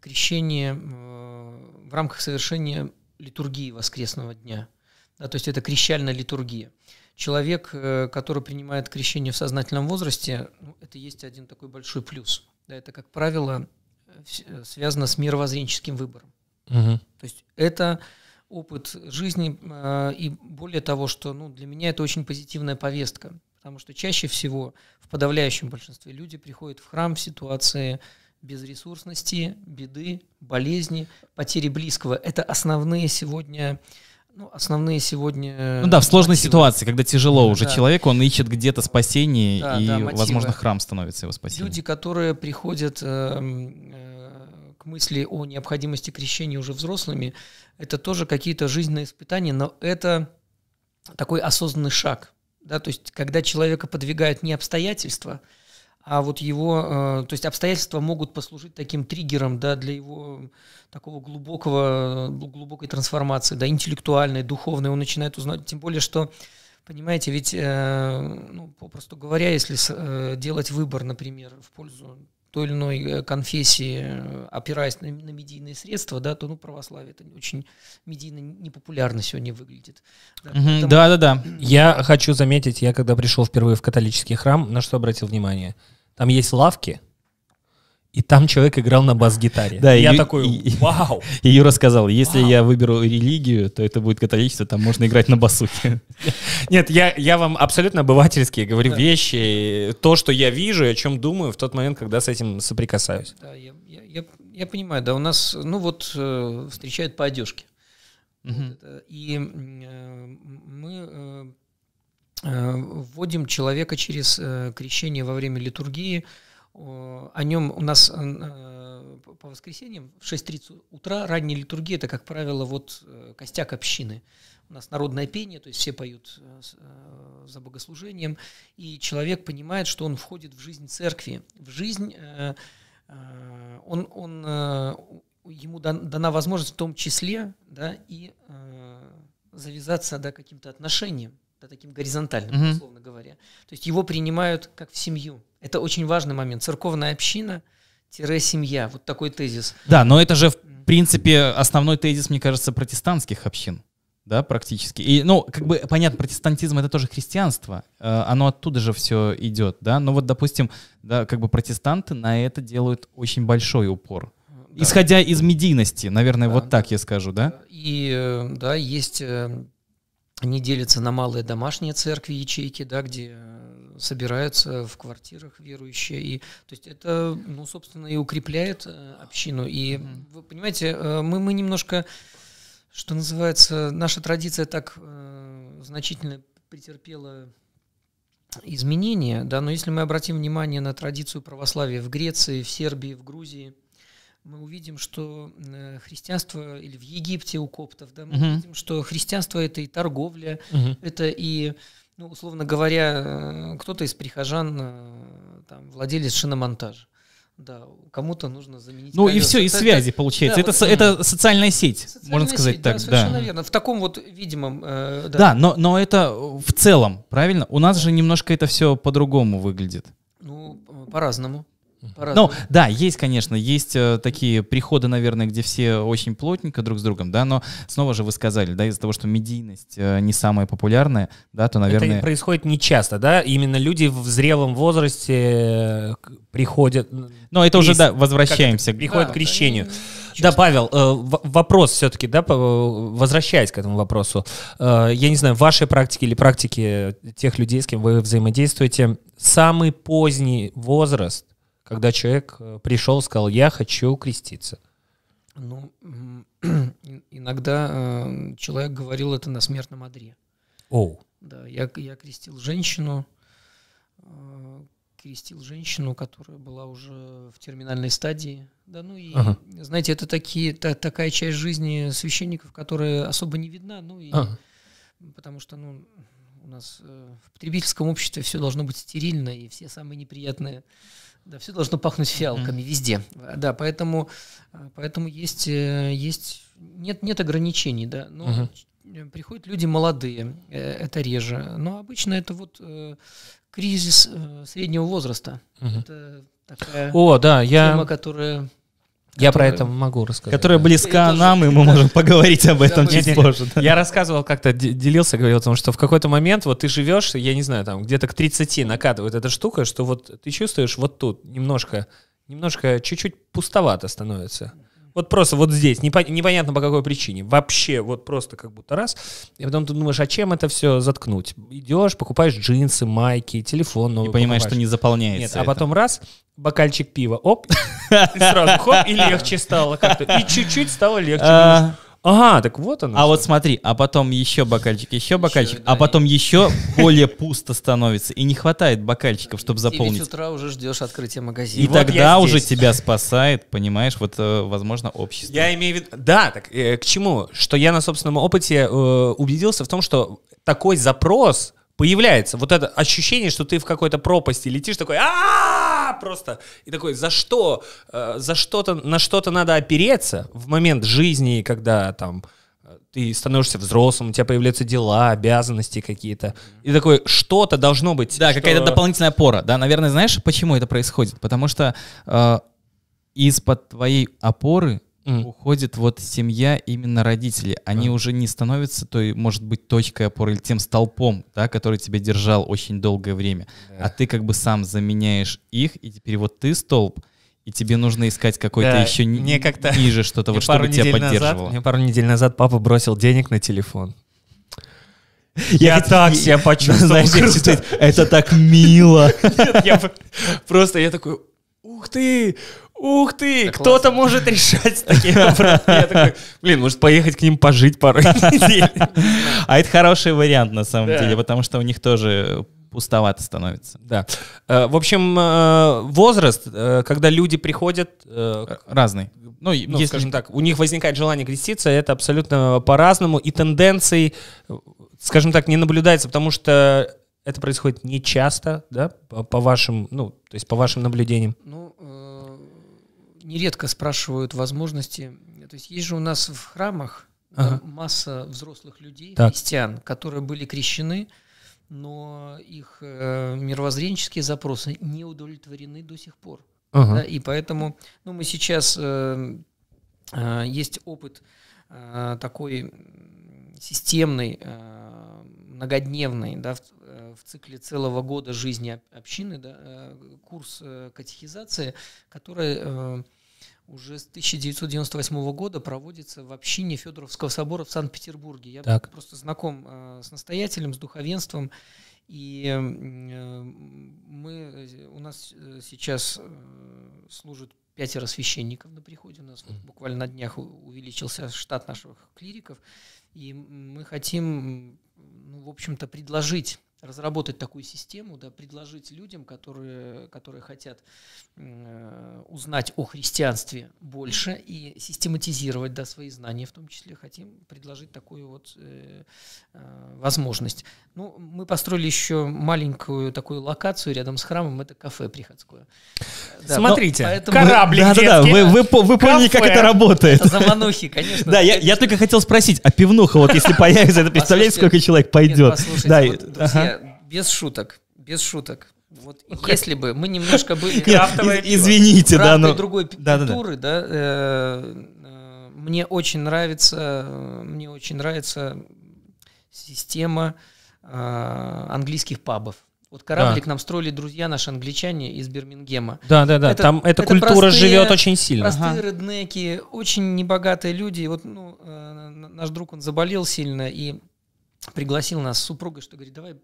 крещение э, в рамках совершения литургии воскресного дня. Да, то есть это крещальная литургия. Человек, э, который принимает крещение в сознательном возрасте, ну, это есть один такой большой плюс. Да, это, как правило, э, связано с мировоззренческим выбором. Угу. То есть это опыт жизни, и более того, что ну, для меня это очень позитивная повестка. Потому что чаще всего в подавляющем большинстве люди приходят в храм в ситуации безресурсности, беды, болезни, потери близкого. Это основные сегодня ну, основные сегодня... Ну да, в сложной мотивы. ситуации, когда тяжело уже да. человеку, он ищет где-то спасение, да, и, да, возможно, храм становится его спасением. Люди, которые приходят э, э, к мысли о необходимости крещения уже взрослыми, это тоже какие-то жизненные испытания, но это такой осознанный шаг. Да, то есть, когда человека подвигают не обстоятельства, а вот его, э, то есть обстоятельства могут послужить таким триггером, да, для его такого глубокого, э, глубокой трансформации, да, интеллектуальной, духовной, он начинает узнать, тем более, что, понимаете, ведь, э, ну, попросту говоря, если делать выбор, например, в пользу той или иной э, конфессии, э, опираясь на, на медийные средства, да, то ну, православие это очень медийно непопулярно сегодня выглядит. Да, да, да, да. Я хочу заметить, я когда пришел впервые в католический храм, на что обратил внимание? Там есть лавки, и там человек играл на бас-гитаре. Да, я и, такой, вау! И, и Юра сказал, если вау. я выберу религию, то это будет католичество, там можно играть на басуке. Нет, я, я вам абсолютно обывательски говорю да. вещи, то, что я вижу, о чем думаю в тот момент, когда с этим соприкасаюсь. Да, я, я, я, я понимаю, да, у нас, ну вот, э, встречают по одежке. Угу. И э, мы э, вводим человека через э, крещение во время литургии, о нем у нас э, э, по воскресеньям в 6.30 утра ранняя литургия, это, как правило, вот э, костяк общины. У нас народное пение, то есть все поют за богослужением, и человек понимает, что он входит в жизнь церкви, в жизнь, он, он, ему дана возможность в том числе да, и завязаться да, каким-то отношением, да, таким горизонтальным, условно говоря. То есть его принимают как в семью. Это очень важный момент. Церковная община семья. Вот такой тезис. Да, но это же, в принципе, основной тезис, мне кажется, протестантских общин да, практически. И, ну, как бы, понятно, протестантизм это тоже христианство, э, оно оттуда же все идет, да, но вот, допустим, да, как бы протестанты на это делают очень большой упор. Да. Исходя из медийности, наверное, да, вот так я скажу, да? И, да, есть, э, они делятся на малые домашние церкви, ячейки, да, где э, собираются в квартирах верующие. И, то есть это, ну, собственно, и укрепляет э, общину. И, вы понимаете, э, мы, мы немножко, что называется, наша традиция так э, значительно претерпела изменения, да, но если мы обратим внимание на традицию православия в Греции, в Сербии, в Грузии, мы увидим, что э, христианство или в Египте у коптов, да, мы Uh -huh. увидим, что христианство это и торговля, Uh -huh. это и ну, условно говоря, э, кто-то из прихожан, э, там, владелец шиномонтажа. Да, кому-то нужно заменить. Ну колеса. и все, и это, связи получается. Да, это, вот, со, это социальная сеть, социальная можно сказать сеть, так. Да, совершенно да. верно. В таком вот видимом. Э, да, да но, но это в целом, правильно? У нас же немножко это все по-другому выглядит. Ну, по-разному. Ну, да, есть, конечно, есть э, такие приходы, наверное, где все очень плотненько друг с другом, да, но снова же вы сказали, да, из-за того, что медийность э, не самая популярная, да, то, наверное... Это происходит не часто, да, именно люди в зрелом возрасте э, приходят... Ну это уже, да, возвращаемся. Приходят да, к крещению. Да, Павел, э, вопрос все-таки, да, возвращаясь к этому вопросу, э, я не знаю, в вашей практике или практике тех людей, с кем вы взаимодействуете, самый поздний возраст когда человек э, пришел, сказал, я хочу креститься? Ну, иногда э, человек говорил это на смертном одре. Оу. Да, я, я крестил женщину, э, крестил женщину, которая была уже в терминальной стадии. Да, ну и, ага. знаете, это такие, та, такая часть жизни священников, которая особо не видна, ну и ага. потому что, ну, у нас э, в потребительском обществе все должно быть стерильно, и все самые неприятные да, все должно пахнуть фиалками mm-hmm. везде. Да, поэтому, поэтому есть, э, есть нет, нет ограничений, да. Но mm-hmm. приходят люди молодые, э, это реже. Но обычно это вот э, кризис среднего возраста. Mm-hmm. Это такая О, да, я... которая я про это могу рассказать. Которая да. близка я нам, и мы можем поговорить об этом чуть нет, позже. Да. Я рассказывал как-то, делился, говорил о том, что в какой-то момент вот ты живешь, я не знаю, там где-то к 30 накатывает эта штука, что вот ты чувствуешь вот тут немножко, немножко чуть-чуть пустовато становится. Вот просто вот здесь, непонятно по какой причине. Вообще, вот просто как будто раз. И потом ты думаешь, а чем это все заткнуть? Идешь, покупаешь джинсы, майки, телефон. И понимаешь, покупаешь. что не заполняется. Нет, а это. а потом раз, бокальчик пива, оп, Ты сразу хоп, и легче стало как-то. И чуть-чуть стало легче. А... Ага, так вот оно. А что. вот смотри, а потом еще бокальчик, еще бокальчик, еще, а да, а потом и... еще более пусто становится, и не хватает бокальчиков, чтобы заполнить. И ведь утра уже ждешь открытия магазина. И вот тогда уже тебя спасает, понимаешь, вот, э, возможно, общество. Я имею в виду... Да, так э, к чему? Что я на собственном опыте э, убедился в том, что такой запрос появляется. Вот это ощущение, что ты в какой-то пропасти летишь, такой... а просто. И такой, за что, э, за что-то, на что-то надо опереться в момент жизни, когда там э, ты становишься взрослым, у тебя появляются дела, обязанности какие-то. И такое что-то должно быть. Да, что... какая-то дополнительная опора. Да, наверное, знаешь, почему это происходит? Потому что э, из-под твоей опоры mm. уходит вот семья именно родители. Они mm. уже не становятся той, может быть, точкой опоры или тем столпом, да, который тебя держал очень долгое время. Yeah. А ты как бы сам заменяешь их, и теперь вот ты столб, и тебе нужно искать какой-то да, еще мне как ниже что-то, вот, чтобы тебя поддерживало. Назад, мне пару недель назад папа бросил денег на телефон. Я, я так себя почувствовал. Знаешь, это так мило. Просто я такой, ух ты, ух ты, кто-то может решать такие вопросы. блин, может поехать к ним пожить пару недель. А это хороший вариант на самом деле, потому что у них тоже пустовато становится. Да. Э, в общем, э, возраст, э, когда люди приходят... Разный. Ну, ну если... скажем так, у них возникает желание креститься, это абсолютно по-разному, и тенденций, скажем так, не наблюдается, потому что это происходит не часто, да, по вашим, ну, то есть по вашим наблюдениям. Ну, нередко спрашивают возможности. То есть есть же у нас в храмах ага. масса взрослых людей, так. христиан, которые были крещены, но их э, мировоззренческие запросы не удовлетворены до сих пор. Ага. Да, и поэтому ну, мы сейчас э, э, есть опыт э, такой системный, э, многодневный, да, в, э, в цикле целого года жизни общины, да, э, курс э, катехизации, который уже с 1998 года проводится в общине Федоровского собора в Санкт-Петербурге. Я так. просто знаком э, с настоятелем, с духовенством. И э, мы, э, у нас э, сейчас э, служит пятеро священников на приходе. У нас вот буквально на днях увеличился штат наших клириков. И мы хотим, ну, в общем-то, предложить разработать такую систему, да, предложить людям, которые, которые хотят э, узнать о христианстве больше и систематизировать да, свои знания, в том числе хотим предложить такую вот э, э, возможность. Ну, мы построили еще маленькую такую локацию рядом с храмом, это кафе приходское. Э, да, Смотрите, поэтому... кораблик да, да, да, вы, вы, вы поняли, кафе. как это работает. За заманухи, конечно. Да, я, я только хотел спросить, а пивнуха, вот если появится, это представляете, сколько человек пойдет? Да, друзья, без шуток, без шуток. Вот ну, если бы мы немножко были... Извините, да, но... другой культуры, да, э, э, мне очень нравится, э, мне очень нравится система английских пабов. Вот кораблик да. нам строили друзья наши англичане из Бирмингема. Да, да, да. Это, Там эта это культура простые, живет очень сильно. Простые ага. реднеки, очень небогатые люди. вот ну, э, наш друг он заболел сильно и пригласил нас с супругой, что говорит, давай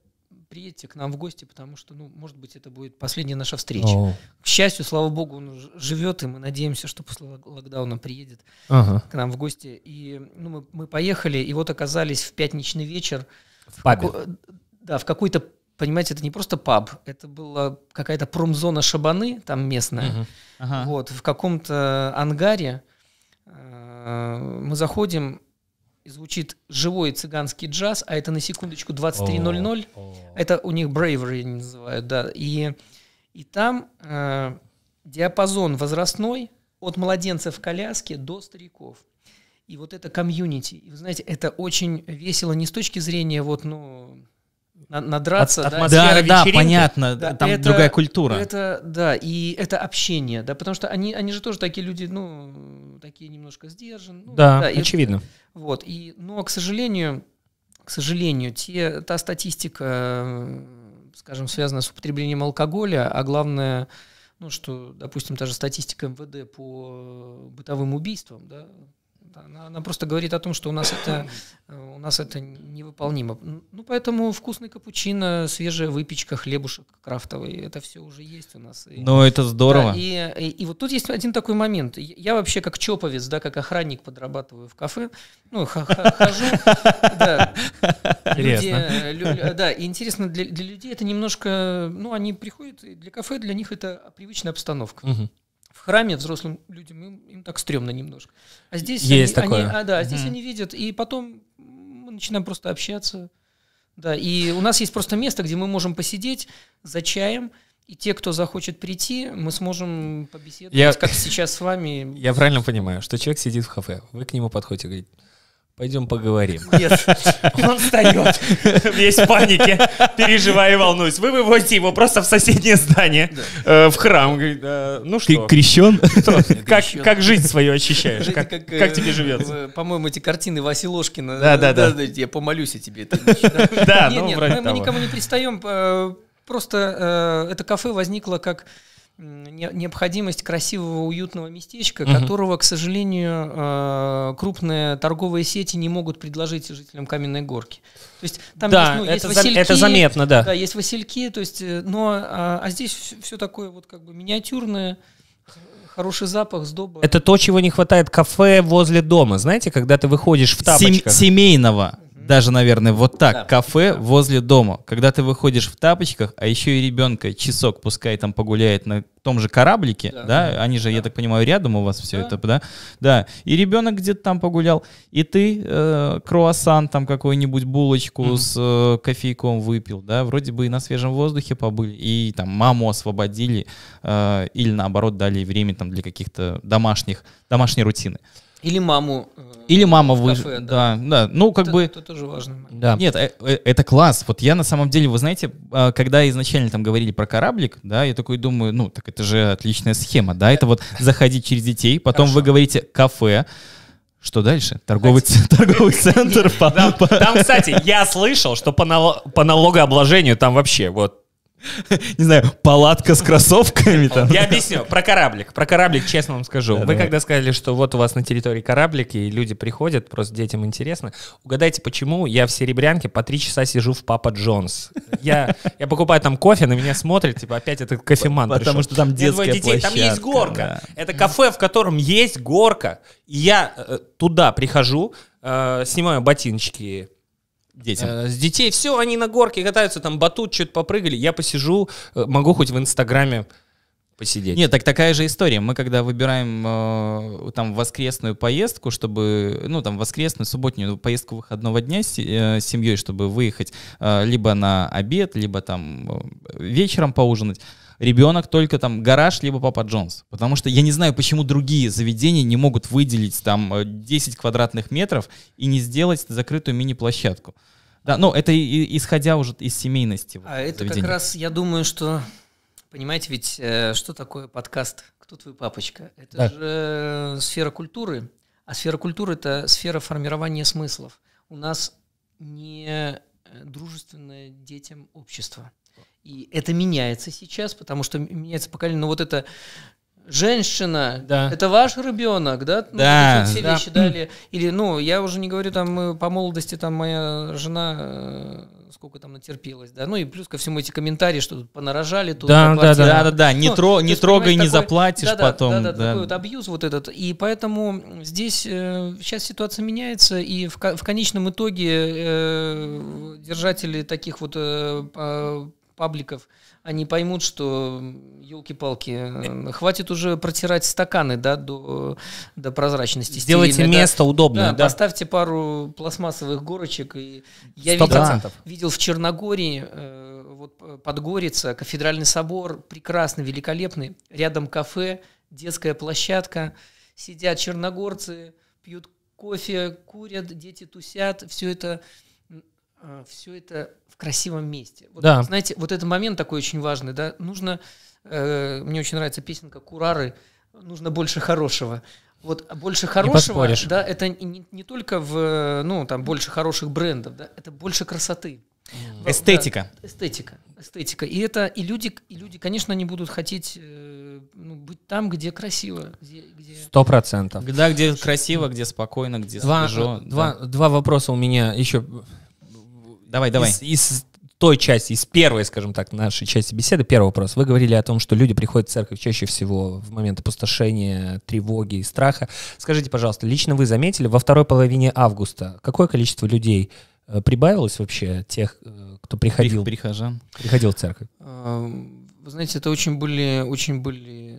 приедьте к нам в гости, потому что, ну, может быть, это будет последняя наша встреча. О. К счастью, слава богу, он живет, и мы надеемся, что после локдауна приедет ага. к нам в гости. И ну, мы, мы поехали, и вот оказались в пятничный вечер. В пабе. В, да, в какой-то, понимаете, это не просто паб, это была какая-то промзона Шабаны, там местная, угу. ага. вот, в каком-то ангаре. Э, мы заходим, и звучит живой цыганский джаз, а это на секундочку 23.00. Это у них bravery называют, да. И, и там э, диапазон возрастной от младенцев в коляске до стариков. И вот это комьюнити. И вы знаете, это очень весело не с точки зрения вот, ну, надраться. От, да, да, да, понятно, да, там это, другая культура. Это, да, и это общение, да, потому что они, они же тоже такие люди, ну, такие немножко сдержанные. Ну, да, да, очевидно. И, вот, и, но, к сожалению, к сожалению, те, та статистика, скажем, связанная с употреблением алкоголя, а главное, ну, что, допустим, та же статистика МВД по э, бытовым убийствам, да, она, она просто говорит о том, что у нас это, э, у нас это невыполнимо. Ну, поэтому вкусный капучино, свежая выпечка, хлебушек крафтовый, это все уже есть у нас. Ну, это здорово. Да, и, и, э, и вот тут есть один такой момент. Я вообще как чоповец, да, как охранник подрабатываю в кафе. Ну, хожу. Интересно. Э, да, и интересно, для людей это немножко... Ну, они приходят, для кафе для них это привычная обстановка храме взрослым людям им, им так стрёмно немножко. А здесь есть они, такое. Они, а да, здесь mm. они видят, и потом мы начинаем просто общаться. Да, и у нас есть просто место, где мы можем посидеть за чаем, и те, кто захочет прийти, мы сможем побеседовать, я, как сейчас с вами. Я правильно понимаю, что человек сидит в кафе, вы к нему подходите и говорите, Пойдем поговорим. Нет, он встает весь в панике, переживая и волнуюсь. Вы выводите его просто в соседнее здание, э, в храм. э, Ну что? крещен? Что? Как, крещён. как жизнь свою ощущаешь? Это Как, э, как тебе живется? э, По-моему, эти картины Васи Ложкина. Да, да, да. Я помолюсь о тебе. это да. Да, ну, не, мы никому не пристаем. Э, просто э, это кафе возникло как необходимость красивого уютного местечка, угу. которого, к сожалению, э, крупные торговые сети не могут предложить жителям Каменной Горки. То есть там да, есть, ну, это есть васильки, за, это заметно, да. Да, есть васильки, то есть, э, но а, а здесь все, все такое вот как бы миниатюрное. Хороший запах, сдоба. Это то, чего не хватает кафе возле дома. Знаете, когда ты выходишь в тапочках. Сем- семейного даже, наверное, вот так, да. кафе да. возле дома, когда ты выходишь в тапочках, а еще и ребенка часок пускай там погуляет на том же кораблике, да, да? они же, да. я так понимаю, рядом у вас все да. это, да, да, и ребенок где-то там погулял, и ты э, круассан там какую-нибудь булочку mm-hmm. с э, кофейком выпил, да, вроде бы и на свежем воздухе побыли, и там маму освободили, э, или наоборот дали время там для каких-то домашних, домашней рутины. Или маму э, или мама вы... да. да, да. Ну, как это, бы... Это тоже важно. Да. Нет, э, э, это класс. Вот я на самом деле, вы знаете, а, когда изначально там говорили про кораблик, да, я такой думаю, ну, так это же отличная схема, да, это вот заходить через детей, потом вы говорите кафе, что дальше? Торговый, ц... торговый центр. По... Там, там, кстати, я слышал, что по, нал... по налогообложению там вообще вот не знаю, палатка с кроссовками там. Я объясню, про кораблик, про кораблик, честно вам скажу. Да, Вы давай. когда сказали, что вот у вас на территории кораблик, и люди приходят, просто детям интересно, угадайте, почему я в Серебрянке по три часа сижу в Папа Джонс. Я, я покупаю там кофе, на меня смотрят, типа опять этот кофеман Потому пришел. что там детская детей, площадка. Там есть горка. Да. Это кафе, в котором есть горка. И я э, туда прихожу, э, снимаю ботиночки, детям. Э, с детей все, они на горке катаются, там батут, что-то попрыгали. Я посижу, э, могу хоть в Инстаграме посидеть. Нет, так такая же история. Мы когда выбираем э, там воскресную поездку, чтобы, ну там воскресную, субботнюю поездку выходного дня с э, семьей, чтобы выехать э, либо на обед, либо там э, вечером поужинать, ребенок только там гараж, либо Папа Джонс. Потому что я не знаю, почему другие заведения не могут выделить там 10 э, квадратных метров и не сделать закрытую мини-площадку. Да, ну это и, исходя уже из семейности. А вот, это заведения. как раз, я думаю, что, понимаете, ведь э, что такое подкаст «Кто твой папочка?» Это да. же э, сфера культуры, а сфера культуры – это сфера формирования смыслов. У нас не э, дружественное детям общество. И это меняется сейчас, потому что меняется поколение. Но ну, вот это женщина, да. это ваш ребенок, да? Ну, да. Все да. вещи дали. Или, ну, я уже не говорю, там, по молодости, там, моя жена э, сколько там натерпелась, да, ну и плюс ко всему эти комментарии, что тут понарожали, тут да, да, да, да, да, да, не, ну, тро, не трогай, не заплатишь да, потом. Да, да, да, да, такой вот абьюз вот этот, и поэтому здесь э, сейчас ситуация меняется, и в, в конечном итоге э, держатели таких вот э, пабликов, они поймут, что, елки-палки, э, хватит уже протирать стаканы да, до, до прозрачности. Сделайте место да. удобное. Да, да? Поставьте пару пластмассовых горочек. И я видел, видел в Черногории, э, вот Подгорица, кафедральный собор, прекрасный, великолепный. Рядом кафе, детская площадка. Сидят черногорцы, пьют кофе, курят, дети тусят. Все это Э, все это в красивом месте. Вот, да. Знаете, вот этот момент такой очень важный, да, нужно, э, мне очень нравится песенка Курары, нужно больше хорошего. Вот а больше хорошего, да, это не, не только в, ну, там, больше хороших брендов, да, это больше красоты. Эстетика. Да, эстетика. Эстетика. И это и люди, и люди, конечно, не будут хотеть э, ну, быть там, где красиво. Сто процентов. Да, где красиво, где спокойно, где два, свежо. Два, да. два вопроса у меня еще Давай, давай. Из, из той части, из первой, скажем так, нашей части беседы, первый вопрос. Вы говорили о том, что люди приходят в церковь чаще всего в момент опустошения, тревоги и страха. Скажите, пожалуйста, лично вы заметили во второй половине августа, какое количество людей э, прибавилось вообще тех, э, кто приходил? Прихожан. Приходил в церковь. Э, вы знаете, это очень были, очень были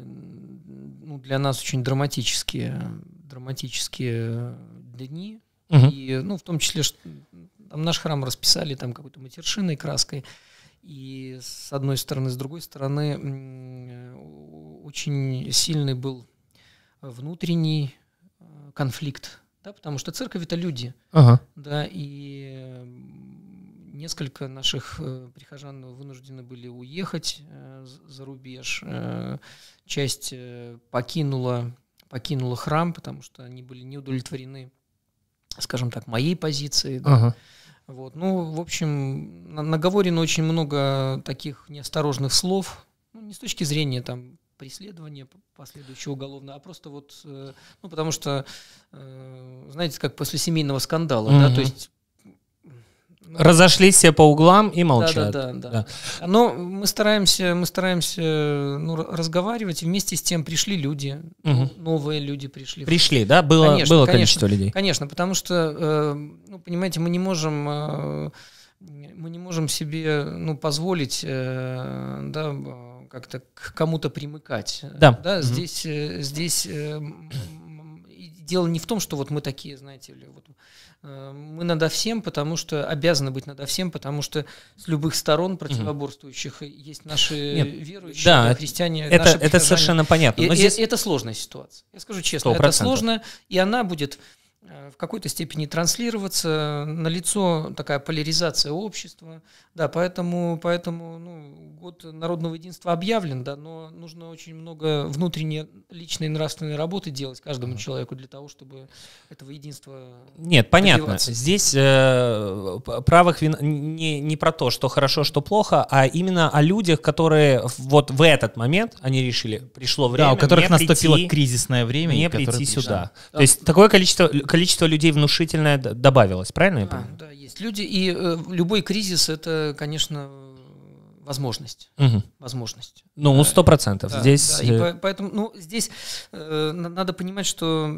ну, для нас очень драматические, драматические дни. Угу. И, ну, в том числе, что там наш храм расписали там какой-то матершиной, краской. И с одной стороны, с другой стороны, э, очень сильный был внутренний э, конфликт, да, потому что церковь это люди, ага. да, и э, несколько наших прихожан вынуждены были уехать за рубеж, часть покинула покинула храм, потому что они были не удовлетворены, скажем так, моей позицией. Да. Ага. Вот. Ну, в общем, наговорено очень много таких неосторожных слов, ну, не с точки зрения там преследования последующего уголовного, а просто вот, э, ну, потому что, э, знаете, как после семейного скандала, угу. да, то есть Разошлись все по углам и молчат. Да, да, да. да. да. Но мы стараемся, мы стараемся ну, разговаривать. Вместе с тем пришли люди, угу. новые люди пришли. Пришли, да? Было, конечно, было конечно, количество людей. Конечно, потому что, э, ну, понимаете, мы не можем, э, мы не можем себе ну, позволить, э, да, как-то к кому-то примыкать. Да. да угу. Здесь, здесь дело не в том, что вот мы такие, знаете, или вот Э, мы надо всем, потому что обязаны быть надо всем, потому что с любых сторон противоборствующих угу. есть наши Нет, верующие, да, христиане. Это, это совершенно понятно. Но и, здесь... это сложная ситуация. Я скажу честно, 100%. это сложно, и она будет Э, в какой-то степени транслироваться, на лицо такая поляризация общества, да, поэтому, поэтому ну, год народного единства объявлен, да, но нужно очень много внутренней личной нравственной работы делать каждому человеку для того, чтобы этого единства Нет, понятно, добиваться. здесь э, правых вин... не, не про то, что хорошо, что плохо, а именно о людях, которые вот в этот момент, они решили, пришло время, да, у которых наступило прийти, кризисное время, не прийти сюда. Да. То есть такое количество количество людей внушительное добавилось, правильно я да, понимаю? Да, есть люди, и э, любой кризис – это, конечно, возможность. Угу. Возможность. Ну, сто процентов. Да, здесь... Да. Э, по поэтому, ну, здесь э, надо понимать, что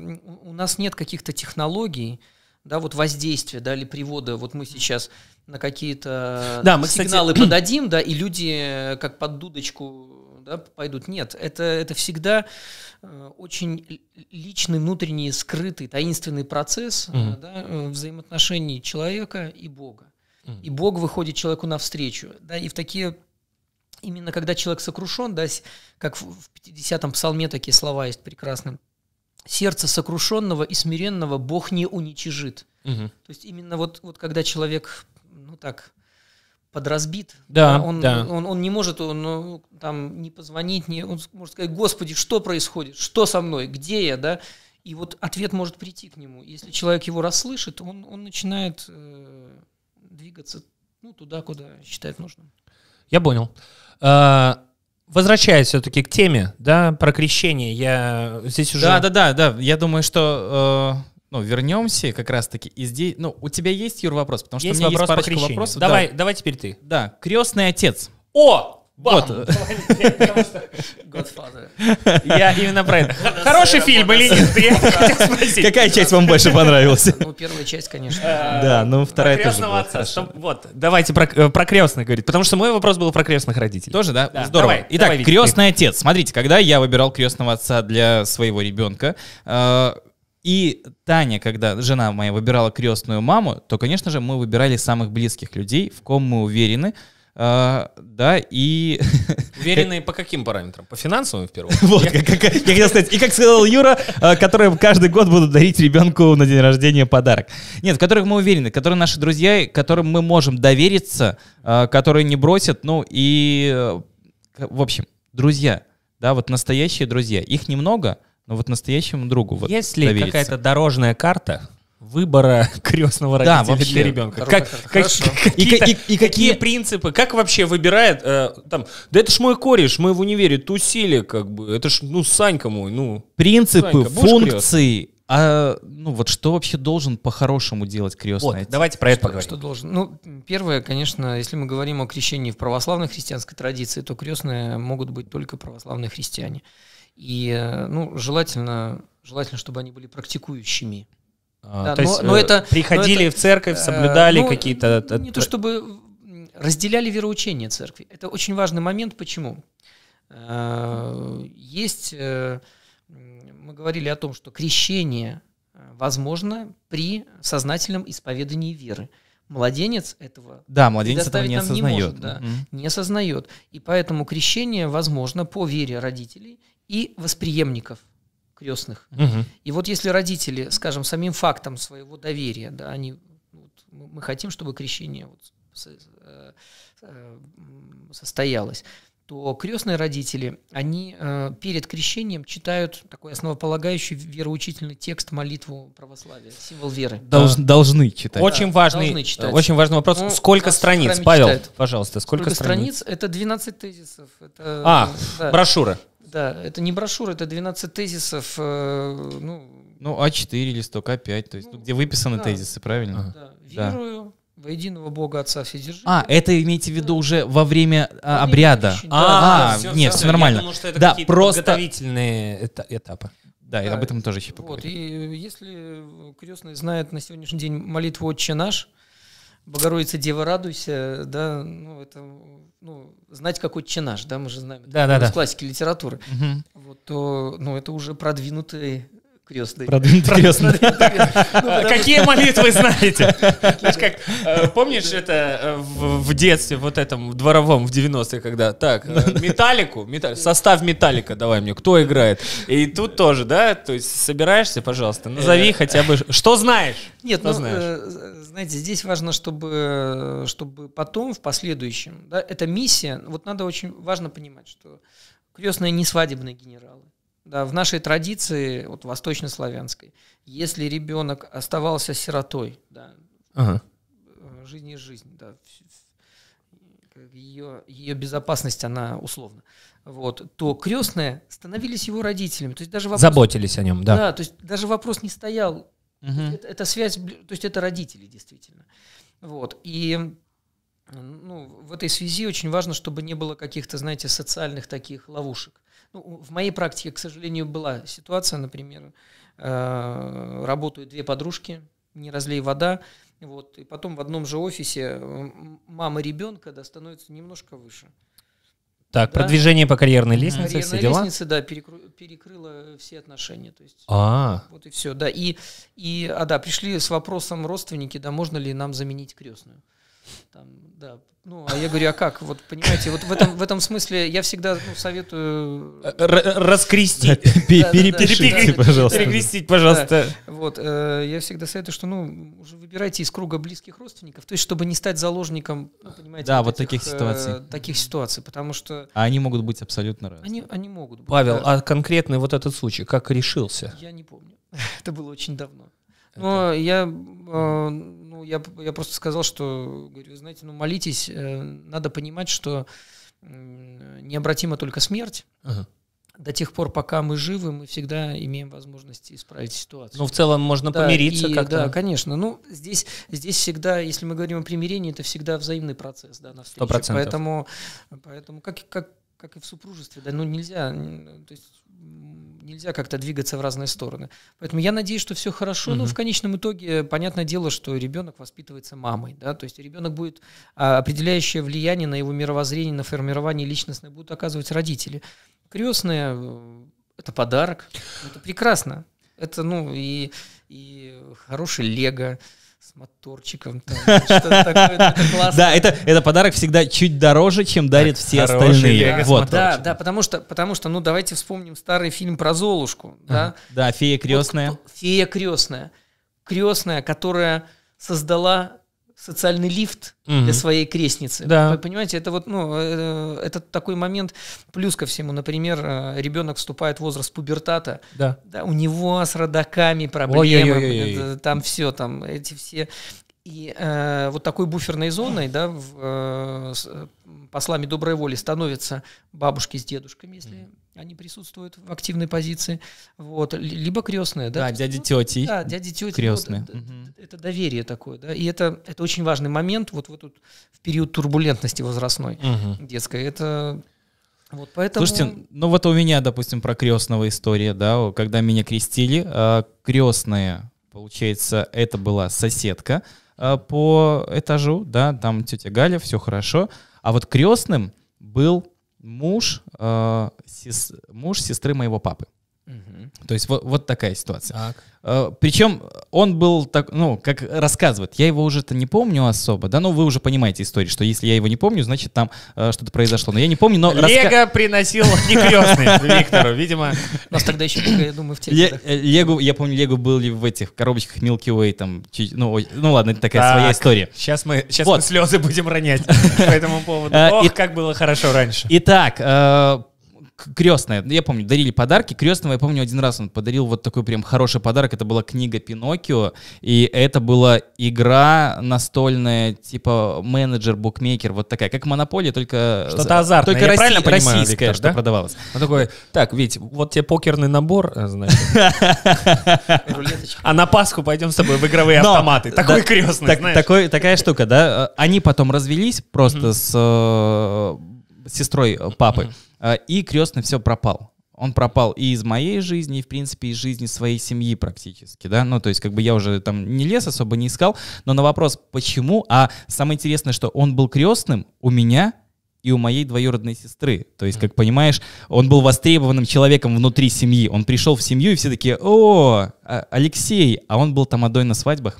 у нас нет каких-то технологий, да, вот воздействия, да, или привода, вот мы сейчас на какие-то да, сигналы кстати... подадим, да, и люди э, как под дудочку да, пойдут. Нет, это, это всегда э, очень личный, внутренний, скрытый, таинственный процесс mm-hmm. да, э, взаимоотношений человека и Бога. Mm-hmm. И Бог выходит человеку навстречу. Да, и в такие именно когда человек сокрушен, да, как в 50-м псалме такие слова есть прекрасные, сердце сокрушенного и смиренного Бог не уничижит. Угу. То есть именно вот, вот когда человек, ну так, подразбит. Да, он, да. Он, он не может он, ну, там не позвонить, не, он может сказать, господи, что происходит, что со мной, где я, да. И вот ответ может прийти к нему. Если человек его расслышит, он, он начинает э, двигаться ну, туда, куда считает нужным. Я понял. А, возвращаясь все-таки к теме, да, про крещение, я здесь уже... Да, да, да, да. Я думаю, что э ну, вернемся как раз-таки и здесь... Ну, у тебя есть, Юр, вопрос? Потому что есть у меня вопрос есть парочка по вопросов. Давай, да. давай теперь ты. Да, крестный отец. О! Бам! Вот. Я именно про это. Хороший фильм или нет? Какая часть вам больше понравилась? Ну, первая часть, конечно. Э, да, ну вторая тоже отца. Вот, давайте э, про крестных говорить, потому что мой вопрос был про крестных родителей. Тоже, да? Здорово. Итак, крестный отец. Смотрите, когда я выбирал крестного отца для своего ребенка, э, и Таня, когда жена моя выбирала крестную маму, то, конечно же, мы выбирали самых близких людей, в ком мы уверены, а, да, и... Уверенные по каким параметрам? По финансовым, в первую Вот, я... Как, как, я хотел сказать. И как сказал Юра, а, которые каждый год будут дарить ребенку на день рождения подарок. Нет, в которых мы уверены, которые наши друзья, которым мы можем довериться, а, которые не бросят, ну и... Э, в общем, друзья, да, вот настоящие друзья. Их немного, но ну, вот настоящему другу. Вот Есть ли довериться. какая-то дорожная карта выбора крестного родителя да, вообще. для ребенка? Как, как, как, и, и, и какие, какие принципы? Как вообще выбирает? Э, там, да это ж мой кореш, мы в универе тусили, как бы. Это ж ну Санька мой, ну. Принципы, Санька, функции. А ну вот что вообще должен по-хорошему делать крестный? Вот, давайте про это что, поговорим. Что должен? Ну, первое, конечно, если мы говорим о крещении в православной христианской традиции, то крестные могут быть только православные христиане. И э, ну, желательно, желательно, чтобы они были практикующими. А, да, то но, есть но э, это, приходили но это, в церковь, соблюдали э, ну, какие-то... Не то чтобы разделяли вероучение церкви. Это очень важный момент. Почему? Есть, мы говорили о том, что крещение возможно при сознательном исповедании веры. Младенец этого, да, младенец этого не осознает. Не, может, да, mm-hmm. не осознает. И поэтому крещение возможно по вере родителей и восприемников крестных. Угу. И вот если родители, скажем, самим фактом своего доверия, да, они, вот, мы хотим, чтобы крещение вот, э, э, состоялось, то крестные родители, они э, перед крещением читают такой основополагающий вероучительный текст, молитву православия, символ веры. Долж, да. Должны читать. Очень, да, важный, должны читать. очень важный вопрос. Ну, сколько страниц, Павел, читают. пожалуйста, сколько, сколько страниц? страниц? Это 12 тезисов. Это, а, да. брошюра. Да, это не брошюра, это 12 тезисов. Э, ну, ну, А4, листок А5, то есть, ну, ну, где выписаны да, тезисы, правильно? Да, да. верую, во единого Бога Отца все Вседержителя. А, это имеете в виду да. уже во время а, обряда? А, да, а, да, а все, нет, все, все нормально. Я думал, что это да, просто... подготовительные этапы. Да, да, и об этом мы тоже еще поговорим. Вот, и если крестный знает на сегодняшний день молитву «Отче наш», Богородица, Дева, радуйся, да, ну, это, ну, знать какой чинаж, да, мы же знаем, да, да, да, из классики литературы, угу. вот, то, ну, это уже продвинутый крестный. Продвинутый крестный. Ну, Какие молитвы знаете? Э, помнишь это э, в детстве, вот этом, дворовом, в 90-е, когда, так, э, металлику, состав металлика давай мне, кто играет? И тут тоже, да, то есть собираешься, пожалуйста, назови хотя бы, что знаешь? Нет, ну, знаете, здесь важно, чтобы, чтобы потом, в последующем, да, эта миссия, вот надо очень важно понимать, что крестная не свадебный генерал, да, в нашей традиции, вот восточнославянской, если ребенок оставался сиротой, да, ага. Э, жизнь есть жизнь, да, ее, ее безопасность, она условна, вот, то крестные становились его родителями. То есть даже вопрос, Заботились о нем, да. Да, то есть даже вопрос не стоял. Угу. Это, это связь, то есть это родители, действительно. Вот, и ну, в этой связи очень важно, чтобы не было каких-то, знаете, социальных таких ловушек. Ну, в моей практике, к сожалению, была ситуация, например, э, работают две подружки, не разлей вода, вот, и потом в одном же офисе э, мама ребенка да, становится немножко выше. Так, да? продвижение по карьерной лестнице, Карьерная все дела. лестница, да, перекру, перекрыла все отношения, то есть. А. Вот и все, да, и и а да, пришли с вопросом родственники, да, можно ли нам заменить крестную? Там, да. Ну, а я говорю, а как? Вот понимаете, вот в этом, в этом смысле я всегда ну, советую... Э, раскрестить. Перепишите, пожалуйста. Перекрестить, пожалуйста. Вот, э, я всегда советую, что, ну, уже выбирайте из круга близких родственников, то есть, чтобы не стать заложником, ну, понимаете, да, вот таких э, ситуаций. Таких ситуаций, потому что... А они могут быть абсолютно разные. Они, они могут быть. Павел, а конкретный вот этот случай, как решился? Я не помню. Это было очень давно. Но ну, это... А я, э, ну, я, я просто сказал, что, говорю, знаете, ну молитесь, э, надо понимать, что э, необратима только смерть. Ага. До тех пор, пока мы живы, мы всегда имеем возможность исправить ситуацию. Ну, в целом можно да, помириться как-то. Да, конечно. Ну, здесь, здесь всегда, если мы говорим о примирении, это всегда взаимный процесс, да, на навстречу. 100%. Поэтому, поэтому как, как, как и в супружестве, да, ну нельзя, то есть нельзя как-то двигаться в разные стороны. Поэтому я надеюсь, что все хорошо. Угу. Ну, Но в конечном итоге, э, понятное дело, что ребенок воспитывается мамой. Да? То есть ребенок будет а, определяющее влияние на его мировоззрение, на формирование личностное будут оказывать родители. Крестные э, это подарок. Это прекрасно. Это, ну, и, и хороший лего, с моторчиком. Ну, да, это это подарок всегда чуть дороже, чем дарят все остальные. Вот. Да, да, потому что потому что, ну давайте вспомним старый фильм про Золушку, да. Да, фея крестная. Фея крестная, крестная, которая создала социальный лифт угу. для своей крестницы. Да. Вы понимаете, это вот, ну, э, это такой момент, плюс ко всему, например, э, ребенок вступает в возраст пубертата, да. Да, у него с родаками проблемы, э, там все, там эти все и э, вот такой буферной зоной, да, в, э, с, послами доброй воли становятся бабушки с дедушками, если они присутствуют в активной позиции, вот, либо крестные, да, да дяди ну, тети, да, дяди тети, крестные, вот, угу. это доверие такое, да, и это это очень важный момент, вот в тут в период турбулентности возрастной угу. детской, это вот поэтому... Слушайте, ну вот у меня, допустим, про крестного история, да, когда меня крестили, а, крестная получается, это была соседка а, по этажу, да, там тетя Галя, все хорошо, а вот крестным был муж, э, сес, муж сестры моего папы. Угу. То есть вот, вот такая ситуация. Так. Э, Причем он был так, ну, как рассказывает, я его уже-то не помню особо, да, ну вы уже понимаете историю, что если я его не помню, значит там э, что-то произошло. Но я не помню, но... Лего раска... приносил не крестный Виктору, видимо. У нас тогда еще, я думаю, в теме. Э, Лего, я помню, Лего были в этих коробочках Milky Way, там, ну, ну ладно, это такая своя история. Сейчас мы, сейчас мы слезы будем ронять по этому поводу. Э, Ох, как было хорошо раньше. Итак, крестная. Ну, я помню, дарили подарки. Крестного, я помню, один раз он подарил вот такой прям хороший подарок. Это была книга «Пиноккио», и это была игра настольная, типа менеджер, букмекер, вот такая, как «Монополия», только... Что-то азартное, только я Росси... правильно понимаю, российская, Виктор, что продавалось, Он такой, так, Вить, вот тебе покерный набор, э, значит. А на Пасху пойдем с тобой в игровые автоматы. Такой крестный, Такая штука, да? Они потом развелись просто с э, сестрой э, папы. Mm-hmm. И крестный все пропал. Он пропал и из моей жизни, и, в принципе, из жизни своей семьи практически, да, ну, то есть, как бы я уже там не лез особо, не искал, но на вопрос, почему, а самое интересное, что он был крестным у меня и у моей двоюродной сестры. То есть, как понимаешь, он был востребованным человеком внутри семьи. Он пришел в семью, и все такие, о, а, Алексей, а он был там тамадой на свадьбах.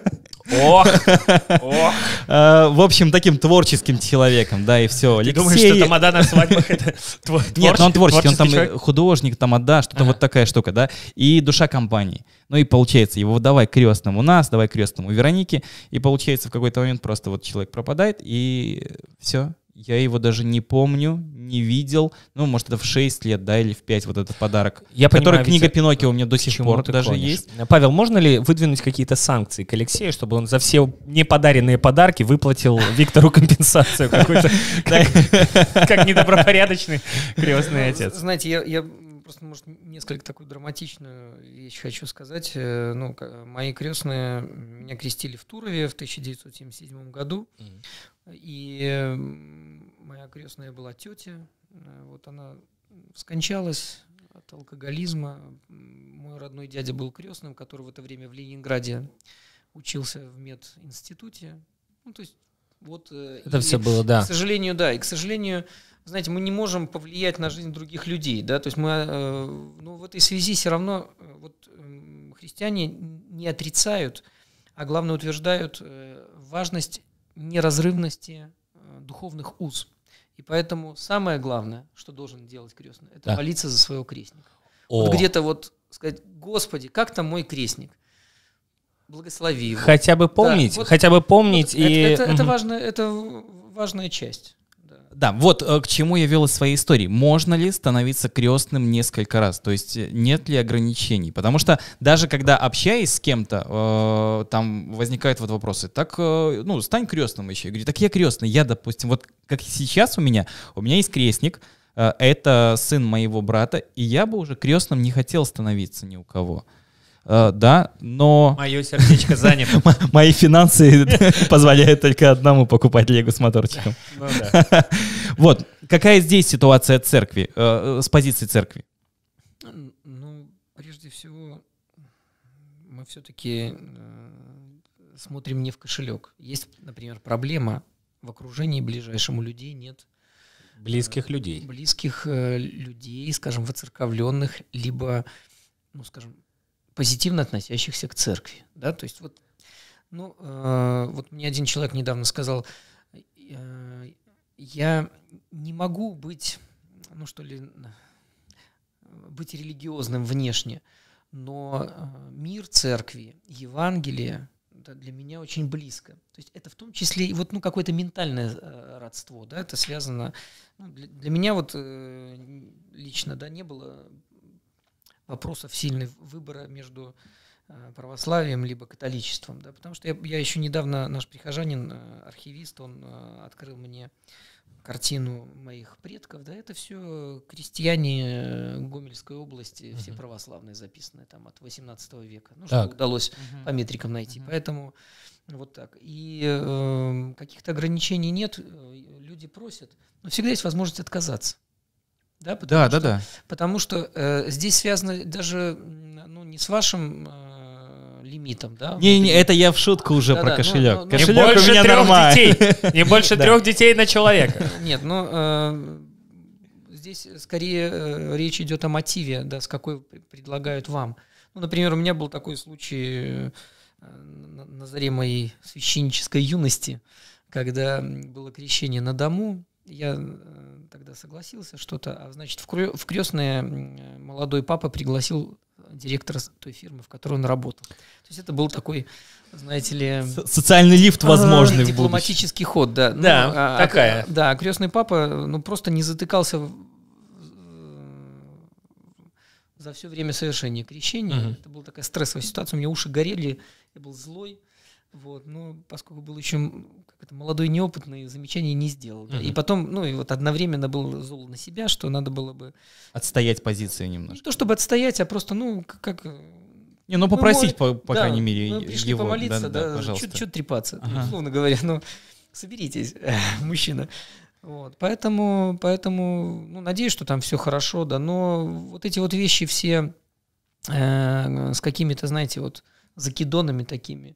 Ох, ох. Э, в общем, таким творческим человеком, да, и все. Ты думаешь, что Тамада на свадьбах это Нет, ну он творческий, он там художник, Тамада, что-то вот такая штука, да, и душа компании. Ну и получается, его давай крестному нас, давай крестному Веронике, и получается в какой-то момент просто вот человек пропадает, и все, я его даже не помню, не видел. Ну, может, это в 6 лет, да, или в 5 вот этот подарок. Я который понимаю, книга ведь... Пиноккио у меня до сих пор даже клонишь? есть. Э, Павел, можно ли выдвинуть какие-то санкции к Алексею, чтобы он за все неподаренные подарки выплатил Виктору компенсацию какую-то, как недобропорядочный крестный ну, отец? Знаете, я просто, может, несколько такую драматичную вещь хочу сказать. Э, ну, мои крестные меня крестили в Турове в 1977 году. И моя крестная была тетя, э, вот она скончалась от алкоголизма. Мой родной дядя был крестным, который в это время в Ленинграде учился в мединституте. Ну, то есть вот... Э, это и, все было, да. К сожалению, да. И, к сожалению, знаете, мы не можем повлиять на жизнь других людей, да, то есть мы, э, ну, в этой связи все равно вот христиане не отрицают, а главное утверждают важность неразрывности э, духовных уз. И поэтому самое главное, что должен делать крестный, это да. молиться за своего крестника. О. Вот где-то вот сказать, Господи, как там мой крестник? Благослови его. Хотя бы помнить, да, вот, хотя бы помнить. Вот и... это, это, угу. это, это важная часть. Да, вот э, к чему я вел из своей истории. Можно ли становиться крестным несколько раз? То есть э, нет ли ограничений? Потому что даже когда общаясь с кем-то, э, там возникают вот вопросы. Так, э, ну, стань крестным еще. Я говорю, так я крестный. Я, допустим, вот как сейчас у меня, у меня есть крестник, э, это сын моего брата, и я бы уже крестным не хотел становиться ни у кого. Э, да, но... Мое сердечко занято. Мои финансы позволяют только одному покупать Лего с моторчиком. Ну вот, какая здесь ситуация церкви, э, с позиции церкви? Ну, прежде всего, мы все-таки э, смотрим не в кошелек. Есть, например, проблема в окружении ближайшему людей нет близких людей. Близких людей, скажем, воцерковленных, либо, ну, скажем, позитивно относящихся к церкви. Да? То есть вот, ну, э, вот мне один человек недавно сказал, э, я не могу быть, ну что ли, быть религиозным внешне, но э, мир церкви, Евангелие да, для меня очень близко. То есть это в том числе и вот ну, какое-то ментальное э, родство, да, это связано. Ну, для, для меня вот э, лично, да, не было вопросов сильных выбора между э, православием либо католичеством, да, потому что я, я еще недавно наш прихожанин э, архивист, он э, открыл мне картину моих предков, да, это все крестьяне Гомельской области, uh-huh. все православные записаны там от 18 века, ну так. что удалось uh-huh. по метрикам найти, uh-huh. поэтому вот так. И э, каких-то ограничений нет, люди просят, но всегда есть возможность отказаться. Да, потому да, что, да, да. Потому что э, здесь связано даже ну, не с вашим э, лимитом, да? Не, не, это я в шутку уже да, про да, ну, кошелек. Ну, ну, кошелек не больше у меня трех нормально. детей. Не больше трех детей на человека. Нет, ну э, здесь скорее э, речь идет о мотиве, да, с какой предлагают вам. Ну, например, у меня был такой случай э, на заре моей священнической юности, когда было крещение на дому, я э, тогда согласился что-то, а значит, в крестное молодой папа пригласил э, директора той фирмы, в которой он работал. То есть это был такой, знаете ли... Социальный лифт а, возможный Дипломатический ход, да. Ну, да, а, а, такая. да, крестный папа ну, просто не затыкался э, за все время совершения крещения. Это была такая стрессовая ситуация, у меня уши горели, я был злой. Вот, но поскольку был еще какой-то молодой, неопытный, замечаний не сделал. Mm-hmm. И потом, ну и вот одновременно был зол на себя, что надо было бы... Отстоять позицию немножко. Не то чтобы отстоять, а просто, ну, как... Э, не, ну, ну попросить, ну, по, по да, крайней мере, ну, пришли его. помолиться, да, да, да пожалуйста. Чуть, чуть трепаться, ага. условно говоря, ну, соберитесь, мужчина. Вот, поэтому, поэтому, ну, надеюсь, что там все хорошо, да, но вот эти вот вещи все э, с какими-то, знаете, вот закидонами такими,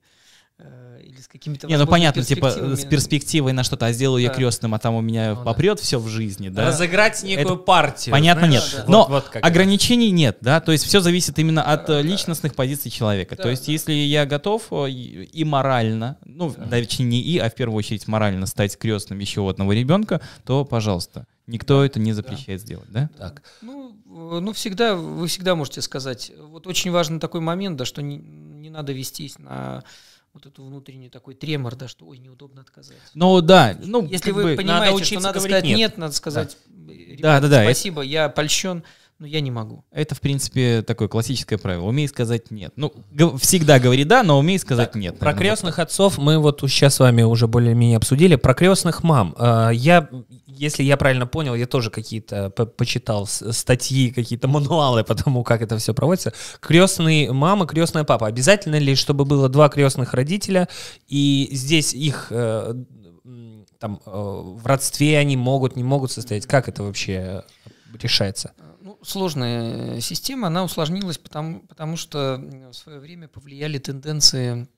Э, или с какими-то... Не, ну понятно, типа с перспективой на что-то, а сделаю да. я крестным, а там у меня ну, попрет да. все в жизни, да? Разыграть некую Это... партию. Понятно, знаешь? нет. Да. Но вот, вот ограничений это. нет, да, то есть все зависит именно от э, да. личностных позиций человека. Да, то есть да. если я готов э, и морально, ну, да. точнее не и, а в первую очередь морально стать крестным еще у одного ребенка, то, пожалуйста, никто это не запрещает да. сделать, да? Так. Ну, ну, всегда, вы всегда можете сказать, вот очень важный такой момент, да, что не, не надо вестись на вот эту внутреннюю такой тремор, да, что ой, неудобно отказать. Ну да, ну если вы бы, понимаете, надо что надо сказать нет, нет надо сказать да. Ребята, да, да, да, спасибо, это... я польщен, ну, я не могу. Это, в принципе, такое классическое правило. Умей сказать нет. Ну, всегда говори да, но умей сказать так, нет. Про крестных вот отцов мы вот сейчас с вами уже более-менее обсудили. Про крестных мам. А, я, если я правильно понял, я тоже какие-то почитал статьи, какие-то мануалы по тому, как это все проводится. Крестные мама, крестная папа. Обязательно ли, чтобы было два крестных родителя, и здесь их э, там э, в родстве они могут, не могут состоять? Как это вообще решается? Ну, сложная э, система, она усложнилась, потому, потому что в свое время повлияли тенденции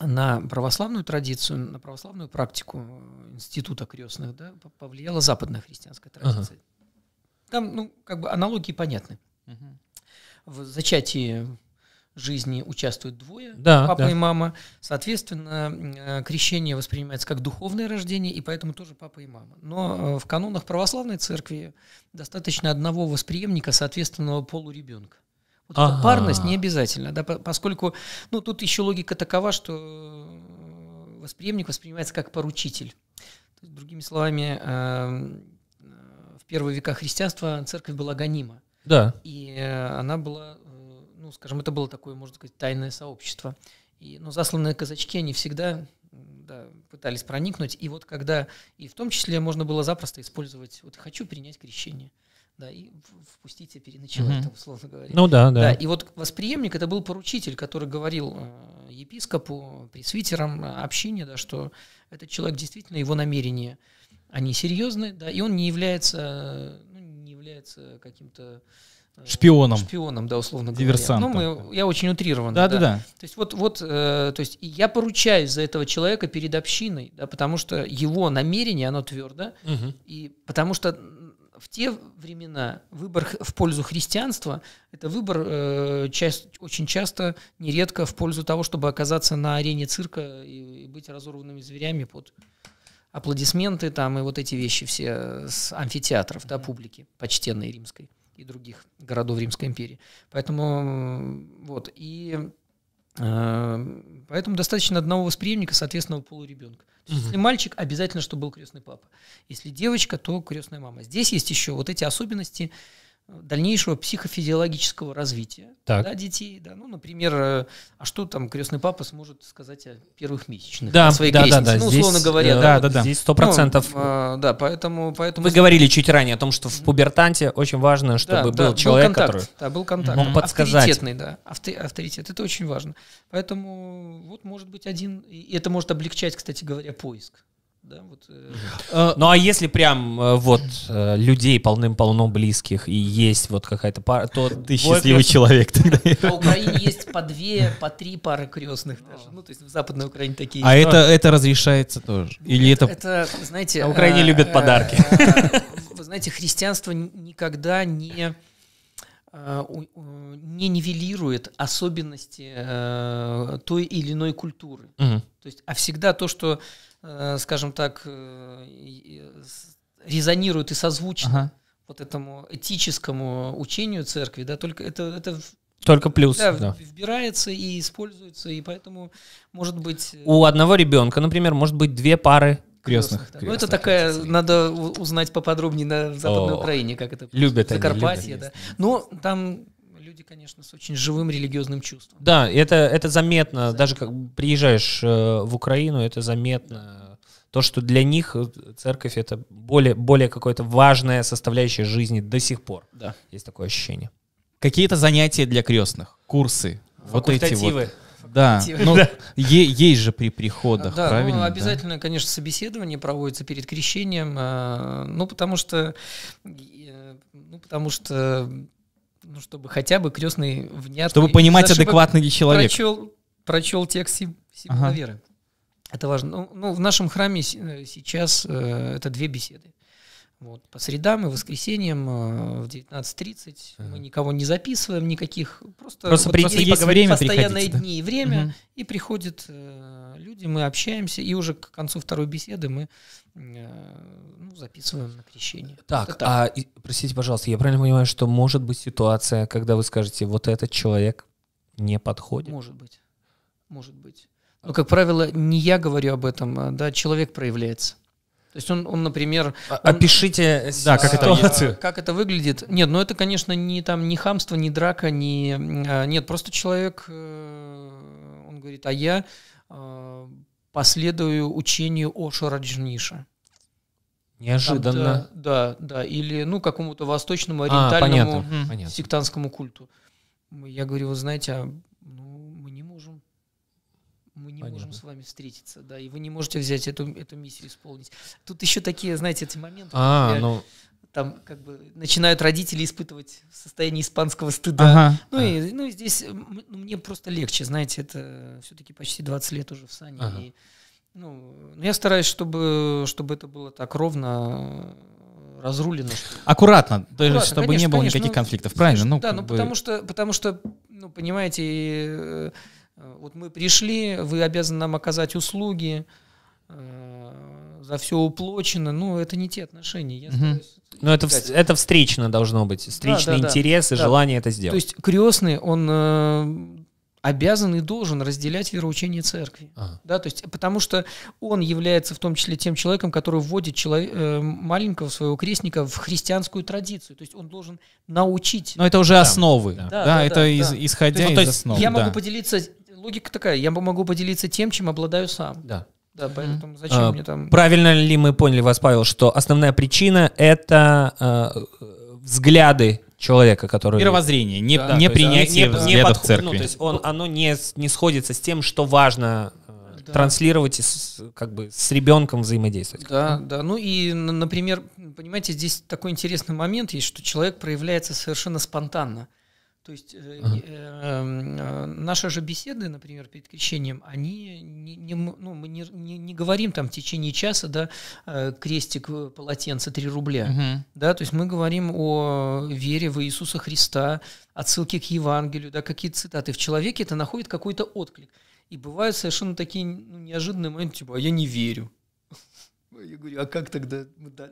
на православную традицию, на православную практику э, института крестных, да, повлияла западная христианская традиция. Ага. Там, ну, как бы аналогии понятны. Угу. В зачатии жизни участвуют двое, да, папа да. и мама. Соответственно, э, крещение воспринимается как духовное рождение, и поэтому тоже папа и мама. Но э, в канонах православной церкви достаточно одного восприемника, соответственного полу ребенка. Вот ага. парность не обязательно, да, поскольку, ну, тут еще логика такова, что э, восприемник воспринимается как поручитель. Есть, другими словами, в первые века христианства церковь была гонима. Да. И она была ну, скажем, это было такое, можно сказать, тайное сообщество. И, ну, засланные казачки, они всегда да, пытались проникнуть. И вот когда, и в том числе можно было запросто использовать, вот хочу принять крещение. Да, и впустить я переночевать, mm-hmm. там, условно говоря. Ну да, да, да. И вот восприемник это был поручитель, который говорил э, епископу, пресвитерам, э, общине, да, что этот человек действительно его намерения, они серьезны, да, и он не является, ну, не является каким-то Э, Шпионом. Шпионом, да, условно говоря. Диверсантом. Ну, мы, я очень утрированно. Да, да, да. То есть вот, вот э, то есть я поручаюсь за этого человека перед общиной, да, потому что его намерение, оно твердо, угу. и потому что в те времена выбор в пользу христианства – это выбор э, часть, очень часто, нередко в пользу того, чтобы оказаться на арене цирка и, и быть разорванными зверями под аплодисменты там и вот эти вещи все э, с амфитеатров, да, публики почтенной римской и других городов Римской империи. Поэтому вот и э, Поэтому достаточно одного восприемника, соответственно, полу ребенка. То есть, угу. Если мальчик, обязательно, чтобы был крестный папа. Если девочка, то крестная мама. Здесь есть еще вот эти особенности дальнейшего психофизиологического развития так. Да, детей. Да. Ну, например, э, а что там крестный папа сможет сказать о первых месячных да, о своей да, крестнице? Да, да, ну, здесь, условно говоря. Э, да, да, да. Здесь ну, сто процентов. Ну, а, да, поэтому, поэтому... Вы говорили чуть ранее о том, что в пубертанте очень важно, чтобы да, был да, человек, контакт, который... Да, был контакт. Мог подсказать. Авторитетный, да. Авторитет. Это очень важно. Поэтому вот может быть один... И это может облегчать, кстати говоря, поиск да, вот. Э. А, ну а если прям э, вот э, людей полным-полно близких и есть вот какая-то пара, то ты счастливый человек. тогда. В Украине есть по две, по три пары крестных даже. Ну то есть в Западной Украине такие. А это это разрешается тоже? Или это? Это знаете. На Украине любят подарки. Вы знаете, христианство никогда не Э, не нивелирует особенности э, той или иной культуры. Угу. То есть, а всегда то, что, э, скажем так, резонирует и созвучно ага. вот этому этическому учению церкви, да, только это, это только плюс. Да, да. вбирается и используется, и поэтому может быть... У одного ребенка, например, может быть две пары крестных. крестных Ну, это такая, крестных. надо узнать поподробнее на Западной О, Украине, как это. Любят Закарпатье, они, любят. да. Но ну, там люди, конечно, с очень живым религиозным чувством. Да, это, это заметно. заметно. Даже как приезжаешь э, в Украину, это заметно. То, что для них э, церковь это более, более какое-то важная составляющая жизни до сих пор. Да. Есть такое ощущение. Какие-то занятия для крестных, курсы, вот эти вот. Да, но ну, да. есть же при приходах, да, ну, правильно? Ну, обязательно, да? конечно, собеседование проводится перед крещением, э, ну, потому что, э, ну, потому что, ну, чтобы хотя бы крестный внятный... Чтобы понимать, адекватный ли человек. Прочел, прочел текст Симона ага. Веры. Это важно. Ну, ну, в нашем храме э, сейчас э, это две беседы. Вот, по средам и воскресеньям э, в 19.30 ага. мы никого не записываем, никаких, просто, просто вот при, есть время постоянные да? и время, угу. и приходят э, люди, мы общаемся, и уже к концу второй беседы мы э, ну, записываем на крещение. Так, так. а и, простите, пожалуйста, я правильно понимаю, что может быть ситуация, когда вы скажете, вот этот человек не подходит? Может быть, может быть. Но, как правило, не я говорю об этом, а, да, человек проявляется. То есть он, он например... А, он, Опишите да, как ситуацию. Это, как это выглядит. Нет, ну это, конечно, не, там, не хамство, не драка, не... А, нет, просто человек, э, он говорит, а я э, последую учению Ошо Раджниша. Неожиданно. Там, да, да, да. Или, ну, какому-то восточному, а, ориентальному, а, понятно, сектантскому понятно. культу. Я говорю, вы знаете, мы не Понятно. можем с вами встретиться, да, и вы не можете взять эту, эту миссию исполнить. Тут еще такие, знаете, эти моменты, а, например, ну... там как бы начинают родители испытывать состояние испанского стыда. Ага. Ну, а. и, ну, здесь ну, мне просто легче, знаете, это все-таки почти 20 лет уже в сане. Ага. И, ну, ну, я стараюсь, чтобы, чтобы это было так ровно, разрулено. Аккуратно, то есть, чтобы конечно, не было конечно, никаких ну, конфликтов, правильно? ну, да, ну бы... потому что, потому что, ну, понимаете, э, Э, вот мы пришли, вы обязаны нам оказать услуги, э, за все уплочено, ну, это не те отношения. Я угу. Ну, Но это, это встречно должно быть, встречный да, да, интерес да, и да. желание это сделать. То есть крестный, он э, обязан и должен разделять вероучение церкви. Ага. Да, то есть, потому что он является в том числе тем человеком, который вводит человек, маленького своего крестника в христианскую традицию. То есть он должен научить. Но это уже основы. Да, да, да, да это да, из, да. исходя есть, из, из основ. Я да. могу поделиться логика такая, я могу поделиться тем, чем обладаю сам. Да. Да, поэтому зачем а, мне там... Правильно ли мы поняли вас, Павел, что основная причина — это э, взгляды человека, который... Мировоззрение, не, да, не принятие есть, не, взглядов не подход, церкви. Ну, то есть он, оно не, не сходится с тем, что важно э, да. транслировать и с, как бы с ребенком взаимодействовать. Да, да. Ну и, например, понимаете, здесь такой интересный момент есть, что человек проявляется совершенно спонтанно. То есть э, э, э, наши же беседы, например, перед крещением, они не, не, ну, мы не, не, не говорим там в течение часа, да, э, крестик, полотенце, 3 рубля. Угу. Да, то есть мы говорим о вере в Иисуса Христа, отсылки к Евангелию, да, какие цитаты. В человеке это находит какой-то отклик. И бывают совершенно такие ну, неожиданные моменты, типа, а я не верю. Я говорю, а как тогда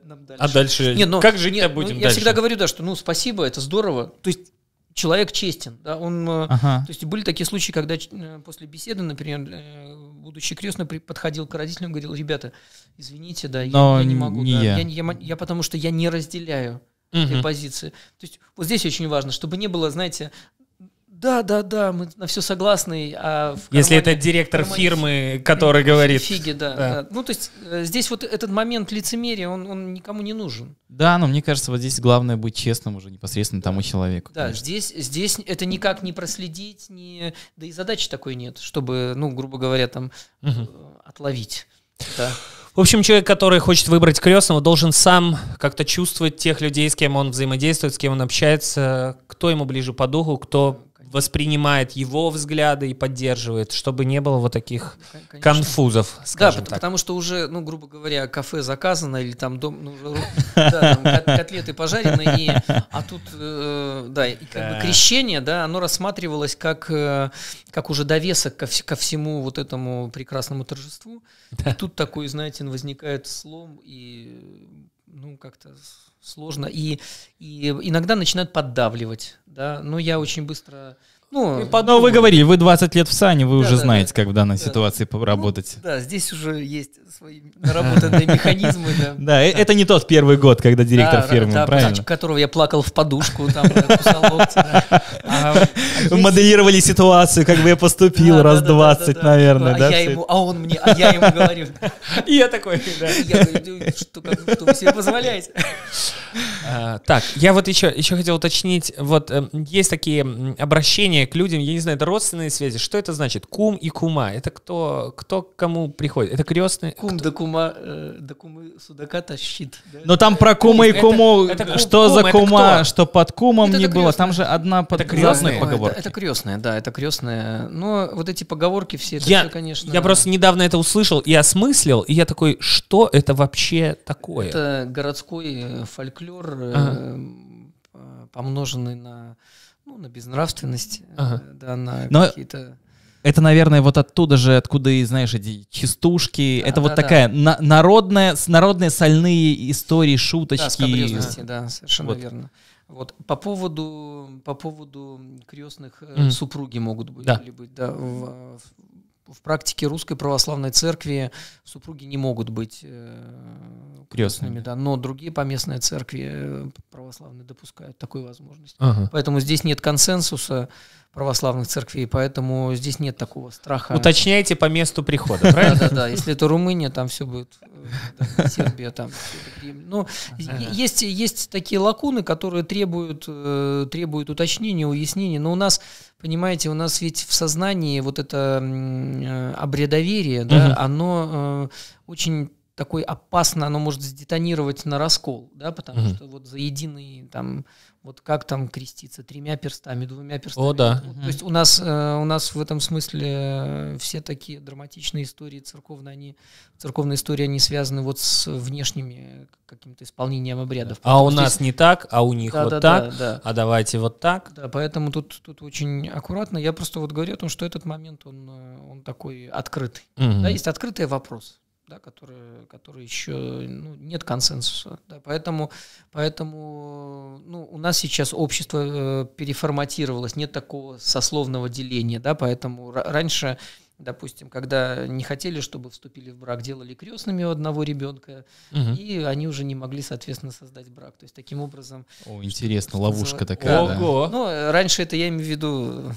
нам дальше? А дальше? Не, но, ну, как же не, ну, будем ну, Я дальше? всегда говорю, да, что ну спасибо, это здорово. То есть человек честен. Да, он, э, ага. То есть были такие случаи, когда э, после беседы, например, э, будущий крестный подходил к родителям и говорил, ребята, извините, да, я, Но я не могу. Не да, я. Я, я, я, потому что я не разделяю угу. Uh позиции. То есть вот здесь очень важно, чтобы не было, знаете, да, да, да, мы на все согласны. А Если это директор фирмы, который фиги, говорит. Фиги, да, да. да. Ну, то есть э, здесь вот этот момент лицемерия, он, он никому не нужен. Да, но мне кажется, вот здесь главное быть честным уже непосредственно тому человеку. Да, здесь, здесь это никак не проследить, не... да и задачи такой нет, чтобы, ну, грубо говоря, там угу. отловить. Да. В общем, человек, который хочет выбрать крестного, должен сам как-то чувствовать тех людей, с кем он взаимодействует, с кем он общается, кто ему ближе по духу, кто воспринимает его взгляды и поддерживает, чтобы не было вот таких ну, Конечно. конфузов. Да, так. потому что уже, ну, грубо говоря, кафе заказано или там дом, ну, да, там котлеты пожарены, и, а тут, э, да, и как да. бы крещение, да, оно рассматривалось как, э, как уже довесок ко, ко всему вот этому прекрасному торжеству. Да. И тут такой, знаете, возникает слом и, ну, как-то сложно. И, и иногда начинают поддавливать. Да? Но ну, я очень быстро... Ну, Но ну, ну, вы говорили, вы 20 лет в сане, вы да, уже да, знаете, да, как в данной да. ситуации поработать Ну, да, здесь уже есть свои наработанные механизмы. Да, э, это не тот первый год, когда директор фирмы, правильно? которого я плакал в подушку, там, кусал Моделировали ситуацию, как бы я поступил раз 20, наверное, а да? А он мне, а я ему говорю. И я такой, что вы себе позволяете? А, так, я вот еще хотел уточнить, вот эм, есть такие обращения к людям, я не знаю, это родственные связи, что это значит? Кум и кума, это кто кто к кому приходит? Это крестный? Кум да кума, э, да кумы судака тащит. Но там про кума и куму, что за кума, что под кумом не было, там же одна под крестные поговорки. Это, это крестные, да, это крестные. Но вот эти поговорки все, это я, все, конечно... Я просто недавно это услышал и осмыслил, и я такой, что это вообще такое? Это городской э, фольклор, э, ага. помноженный на, ну, на безнравственность, э, ага. да, на Но... какие-то... Это, наверное, вот оттуда же, откуда и, знаешь, эти частушки. Да, это да, вот такая да. на- народная, народные сольные истории, шуточки. Да, да. да совершенно вот. верно. Вот. По поводу, по поводу крестных mm. супруги могут быть, да. или быть да, в, в в практике русской православной церкви супруги не могут быть э, крестными, крестными да, но другие поместные церкви э, православные допускают такую возможность. Ага. Поэтому здесь нет консенсуса православных церквей, поэтому здесь нет такого страха. Уточняйте по месту прихода, правильно? Да-да-да, если это Румыния, там все будет, э, Сербия, там Ну, есть, есть такие лакуны, которые требуют, требуют уточнения, уяснения. но у нас Понимаете, у нас ведь в сознании вот это э, обредоверие, угу. да, оно э, очень такой опасно, оно может сдетонировать на раскол, да, потому угу. что вот за единый там вот как там креститься тремя перстами, двумя перстами. О, да. Вот, То есть у нас, э, у нас в этом смысле э, все такие драматичные истории церковные, они, церковные истории, они связаны вот с внешними каким-то исполнением обрядов. Да. А у здесь... нас не так, а у них да, вот да, так, да, да. а давайте вот так. Да, поэтому тут, тут очень аккуратно. Я просто вот говорю о том, что этот момент, он, э, он такой открытый. Угу. Да, есть открытый вопрос да, которые, которые еще ну, нет консенсуса. Да, поэтому, поэтому ну, у нас сейчас общество э, переформатировалось, нет такого сословного деления, да, поэтому раньше допустим, когда не хотели, чтобы вступили в брак, делали крестными у одного ребенка, угу. и они уже не могли, соответственно, создать брак. То есть таким образом. О, интересно, ловушка такая. Ого! Да. Ну, раньше это я имею в виду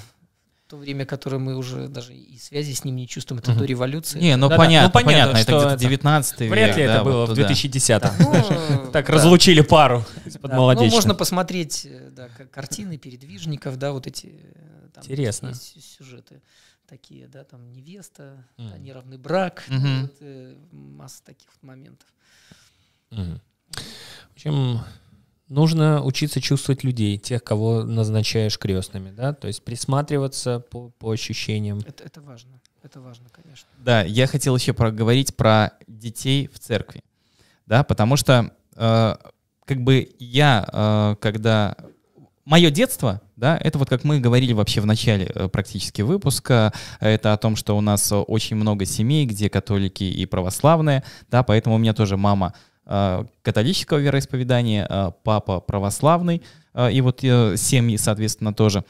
то время, которое мы уже даже и связи с ним не чувствуем, это угу. до революции. Не, ну, да, понятно, да. ну понятно, понятно, это где-то 19 век. Вряд ли да, это было вот в 2010 Так ну, разлучили пару под Ну, можно посмотреть э, картины передвижников, да, вот эти э, Интересно. сюжеты такие, да, там невеста, неравный брак, э, масса таких моментов. В общем, нужно учиться чувствовать людей, тех, кого назначаешь крестными, да, то есть присматриваться по, по ощущениям. Это, это важно, это важно, конечно. Да, я хотел еще проговорить про детей в церкви, да, потому что э, как бы я, э, когда мое детство, да, это вот как мы говорили вообще в начале э, практически выпуска, это о том, что у нас очень много семей, где католики и православные, да, поэтому у меня тоже мама Э, католического вероисповедания, э, папа православный, э, и вот семьи, соответственно, тоже.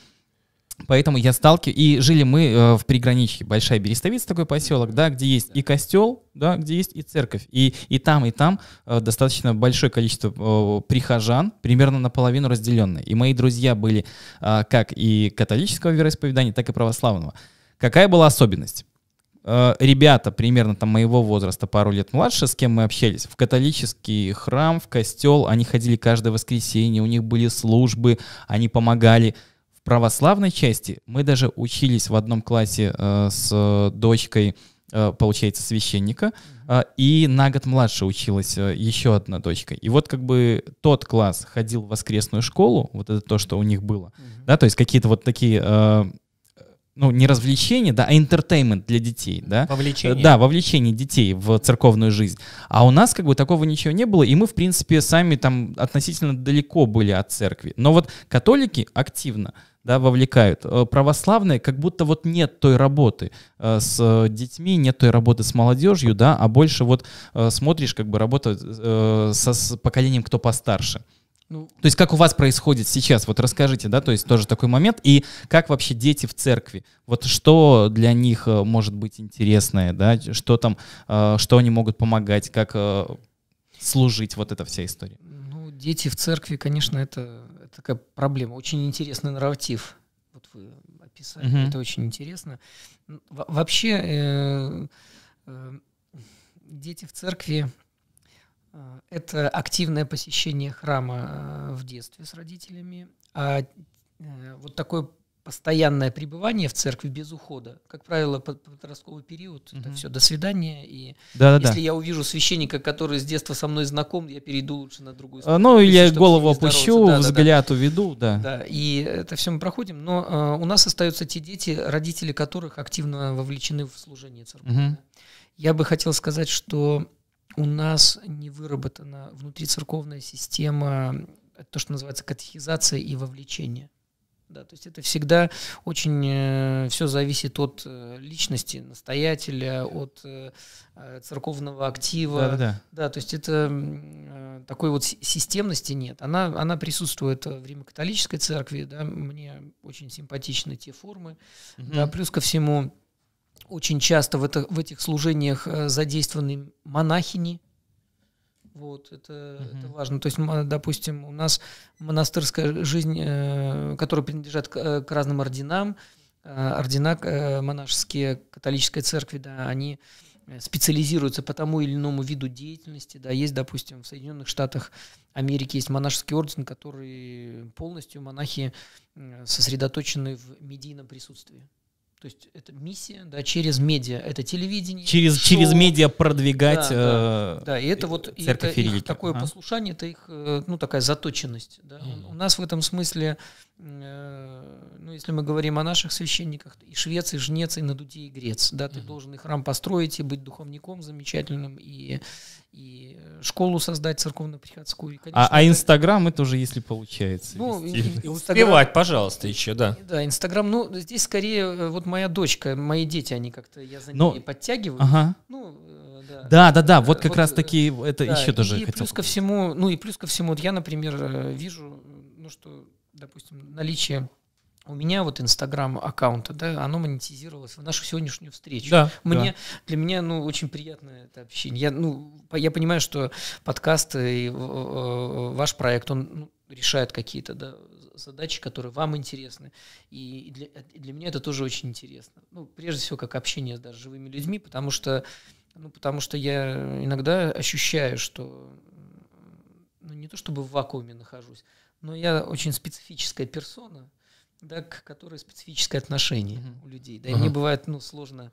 Поэтому я сталкиваюсь, и жили мы в приграничье, Большая Берестовица такой поселок, да, где есть и костел, да, где есть и церковь, и, и там, и там достаточно большое количество прихожан, примерно наполовину разделенные. И мои друзья были как и католического вероисповедания, так и православного. Какая была особенность? э, ребята примерно там моего возраста, пару лет младше, с кем мы общались, в католический храм, в костел, они ходили каждое воскресенье, у них были службы, они помогали. В православной части мы даже учились в одном классе э, с дочкой, э, получается, священника, э, и на год младше училась э, еще одна дочка. И вот как бы тот класс ходил в воскресную школу, вот это то, что у них было, mm-hmm. да, то есть какие-то вот такие... Э, ну, не развлечение, да, а интертеймент для детей, да? Вовлечение. Да, вовлечение детей в церковную жизнь. А у нас как бы такого ничего не было, и мы, в принципе, сами там относительно далеко были от церкви. Но вот католики активно да, вовлекают. Э, православные, как будто вот нет той работы э, с э, детьми, нет той работы с молодежью, да, а больше вот смотришь, как бы работа со, с поколением, кто постарше. Ну, то есть как у вас происходит сейчас? Вот расскажите, да, то есть тоже такой момент. И как вообще дети в церкви? Вот что для них э, может быть интересное, да? Что там, э, что они могут помогать, как э, служить, вот эта вся история? Ну, дети в церкви, конечно, это, это такая проблема. Очень интересный нарратив. Вот вы описали, угу. это очень интересно. Во вообще э, э, дети в церкви Э, это активное посещение храма э, в детстве с родителями, а э, вот такое постоянное пребывание в церкви без ухода. Как правило, под подростковый период угу. это все, до свидания. И да, да, если я увижу священника, который с детства со мной знаком, я перейду лучше на другую сторону. Ну, я голову опущу, да, взгляд да, да. уведу, да. Да, и это все мы проходим. Но э, у нас остаются те дети, родители которых активно вовлечены в служение церкви. Угу. Я бы хотел сказать, что у нас не выработана внутрицерковная система, э, то, что называется катехизация и вовлечение. Да, то есть это всегда очень э, все зависит от э, личности настоятеля, от э, э церковного актива. Да, да. да, то есть это э, такой вот системности нет. Она, она присутствует э, в Римо-католической церкви. Да, мне очень симпатичны те формы. Угу. Да, плюс ко всему очень часто в, это, в этих служениях э, задействованы монахини. Вот, это, угу. это важно. То есть, допустим, у нас монастырская жизнь, э, которая принадлежит к, э, к разным орденам, ордена монашеские католической церкви, да, они специализируются по тому или иному виду деятельности. Да, есть, допустим, в Соединенных Штатах Америки есть монашеский орден, который полностью монахи сосредоточены в медийном присутствии. То есть это миссия, да, через медиа, это телевидение. Через, шоу. через медиа продвигать да, да, э, да, и это вот это их такое а? послушание, это их, э, ну, такая заточенность. Да. Mm-hmm. У ну. нас в этом смысле, э, ну, если мы говорим о наших священниках, и швец, и жнец, и надутий, и грец, да, ты mm должен и храм построить, и быть духовником замечательным, и, и э, школу создать церковно-приходскую. а, а Инстаграм это уже если получается. Ну, и, и успевать, пожалуйста, еще, да. Да, Инстаграм, ну, здесь скорее э, вот моя дочка, мои дети, они как-то, я за ну, ними подтягиваю. Ага. Ну, э, да. Да, да, да, вот как вот, раз таки это да, еще тоже и хотел. плюс ко всему, ну и плюс ко всему, вот я, например, вижу, ну что, допустим, наличие у меня вот Инстаграм аккаунта, да, оно монетизировалось в нашу сегодняшнюю встречу. Да, Мне, да. Для меня, ну, очень приятно это общение. Я, ну, я понимаю, что подкаст и э, э, ваш проект, он ну, решает какие-то да, задачи, которые вам интересны. И для, для меня это тоже очень интересно. Ну, прежде всего, как общение даже с живыми людьми, потому что, ну, потому что я иногда ощущаю, что ну, не то чтобы в вакууме нахожусь, но я очень специфическая персона, да, к которой специфическое отношение mm-hmm. у людей. Да, и uh-huh. мне бывает ну, сложно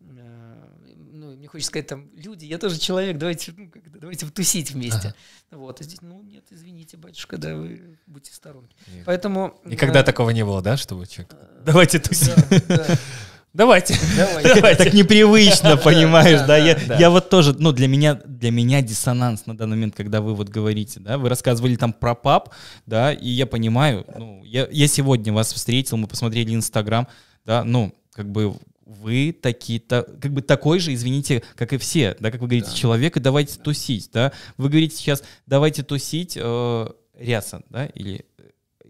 э, ну, мне хочется сказать, там, люди, я тоже человек, давайте, ну, как, давайте тусить вместе. Ага. Вот, а здесь, ну, нет, извините, батюшка, да, вы будьте в сторонке. И, Поэтому... Никогда да, э, такого не было, да, чтобы человек... Э, давайте тусить. Да, да. Давайте. Давайте. Так непривычно, понимаешь, да? Я вот тоже, ну, для меня для меня диссонанс на данный момент, когда вы вот говорите, да? Вы рассказывали там про пап, да, и я понимаю, ну, я сегодня вас встретил, мы посмотрели Инстаграм, да, ну, как бы вы такие-то, как бы такой же, извините, как и все, да, как вы говорите, да. человек, и давайте тусить, да. Вы говорите сейчас, давайте тусить, э, ряса, да, или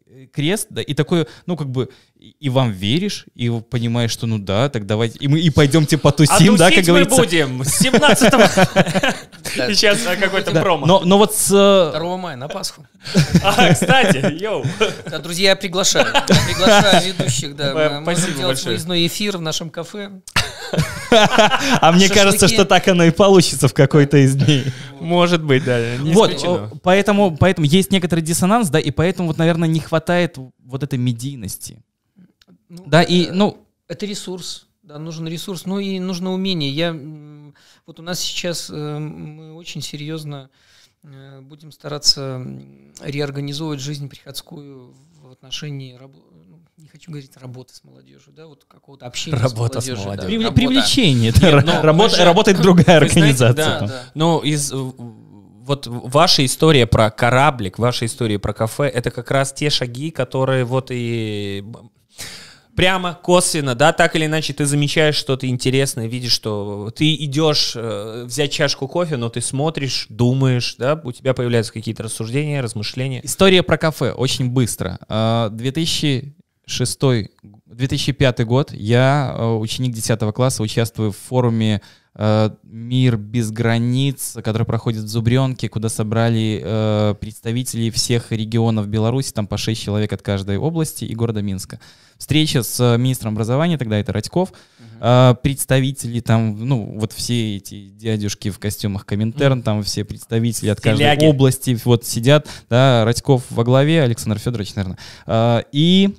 э, крест, да, и такое, ну, как бы, и вам веришь, и понимаешь, что ну да, так давайте, и мы и пойдемте типа потусим, а да, как говорится. мы будем с 17 Сейчас какой-то промо. Но вот с... 2 э, мая на Пасху. А, кстати, йоу. Друзья, я приглашаю. Приглашаю ведущих, да. Э, спасибо делать выездной эфир в нашем кафе. А мне кажется, что так оно и получится в какой-то из дней. Может быть, да. Вот, поэтому, поэтому есть некоторый диссонанс, да, и поэтому вот, наверное, не хватает вот этой медийности. Ну, да, и, э, ну... Это ресурс, да, нужен ресурс, ну и нужно умение. Я, вот у нас сейчас э, мы очень серьезно э, будем стараться реорганизовывать жизнь приходскую в отношении работы, ну, не хочу говорить работы с молодежью, да, вот какого-то общения работа с молодежью. С молодежью. Да. Работа. Привлечение. Нет, это работа, же, работает другая организация. Знаете, да, да. Ну, из вот ваша история про кораблик, ваша история про кафе, это как раз те шаги, которые вот и прямо, косвенно, да, так или иначе ты замечаешь что-то интересное, видишь, что ты идешь э, взять чашку кофе, но ты смотришь, думаешь, да, у тебя появляются какие-то рассуждения, размышления. История про кафе очень быстро. 2000 э, 2006, 2005 год я, э, ученик 10 класса, участвую в форуме э, «Мир без границ», который проходит в Зубренке, куда собрали э, представителей всех регионов Беларуси, там по 6 человек от каждой области и города Минска. Встреча с министром образования, тогда это Радьков, представители там, ну, вот все эти дядюшки в костюмах Коминтерн, там все представители от каждой Теляги. области вот сидят, да, Радьков во главе, Александр Федорович, наверное, и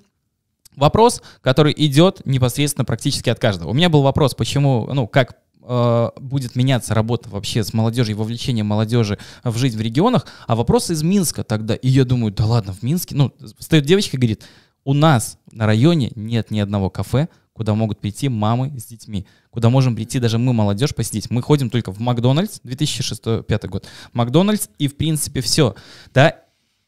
Вопрос, который идет непосредственно практически от каждого. У меня был вопрос, почему, ну, как э, будет меняться работа вообще с молодежью и вовлечение молодежи в жизнь в регионах, а вопрос из Минска тогда. И я думаю, да ладно, в Минске, ну, встает девочка и говорит, у нас на районе нет ни одного кафе, куда могут прийти мамы с детьми, куда можем прийти даже мы, молодежь, посидеть. Мы ходим только в Макдональдс, 2005 год, Макдональдс, и в принципе все, да,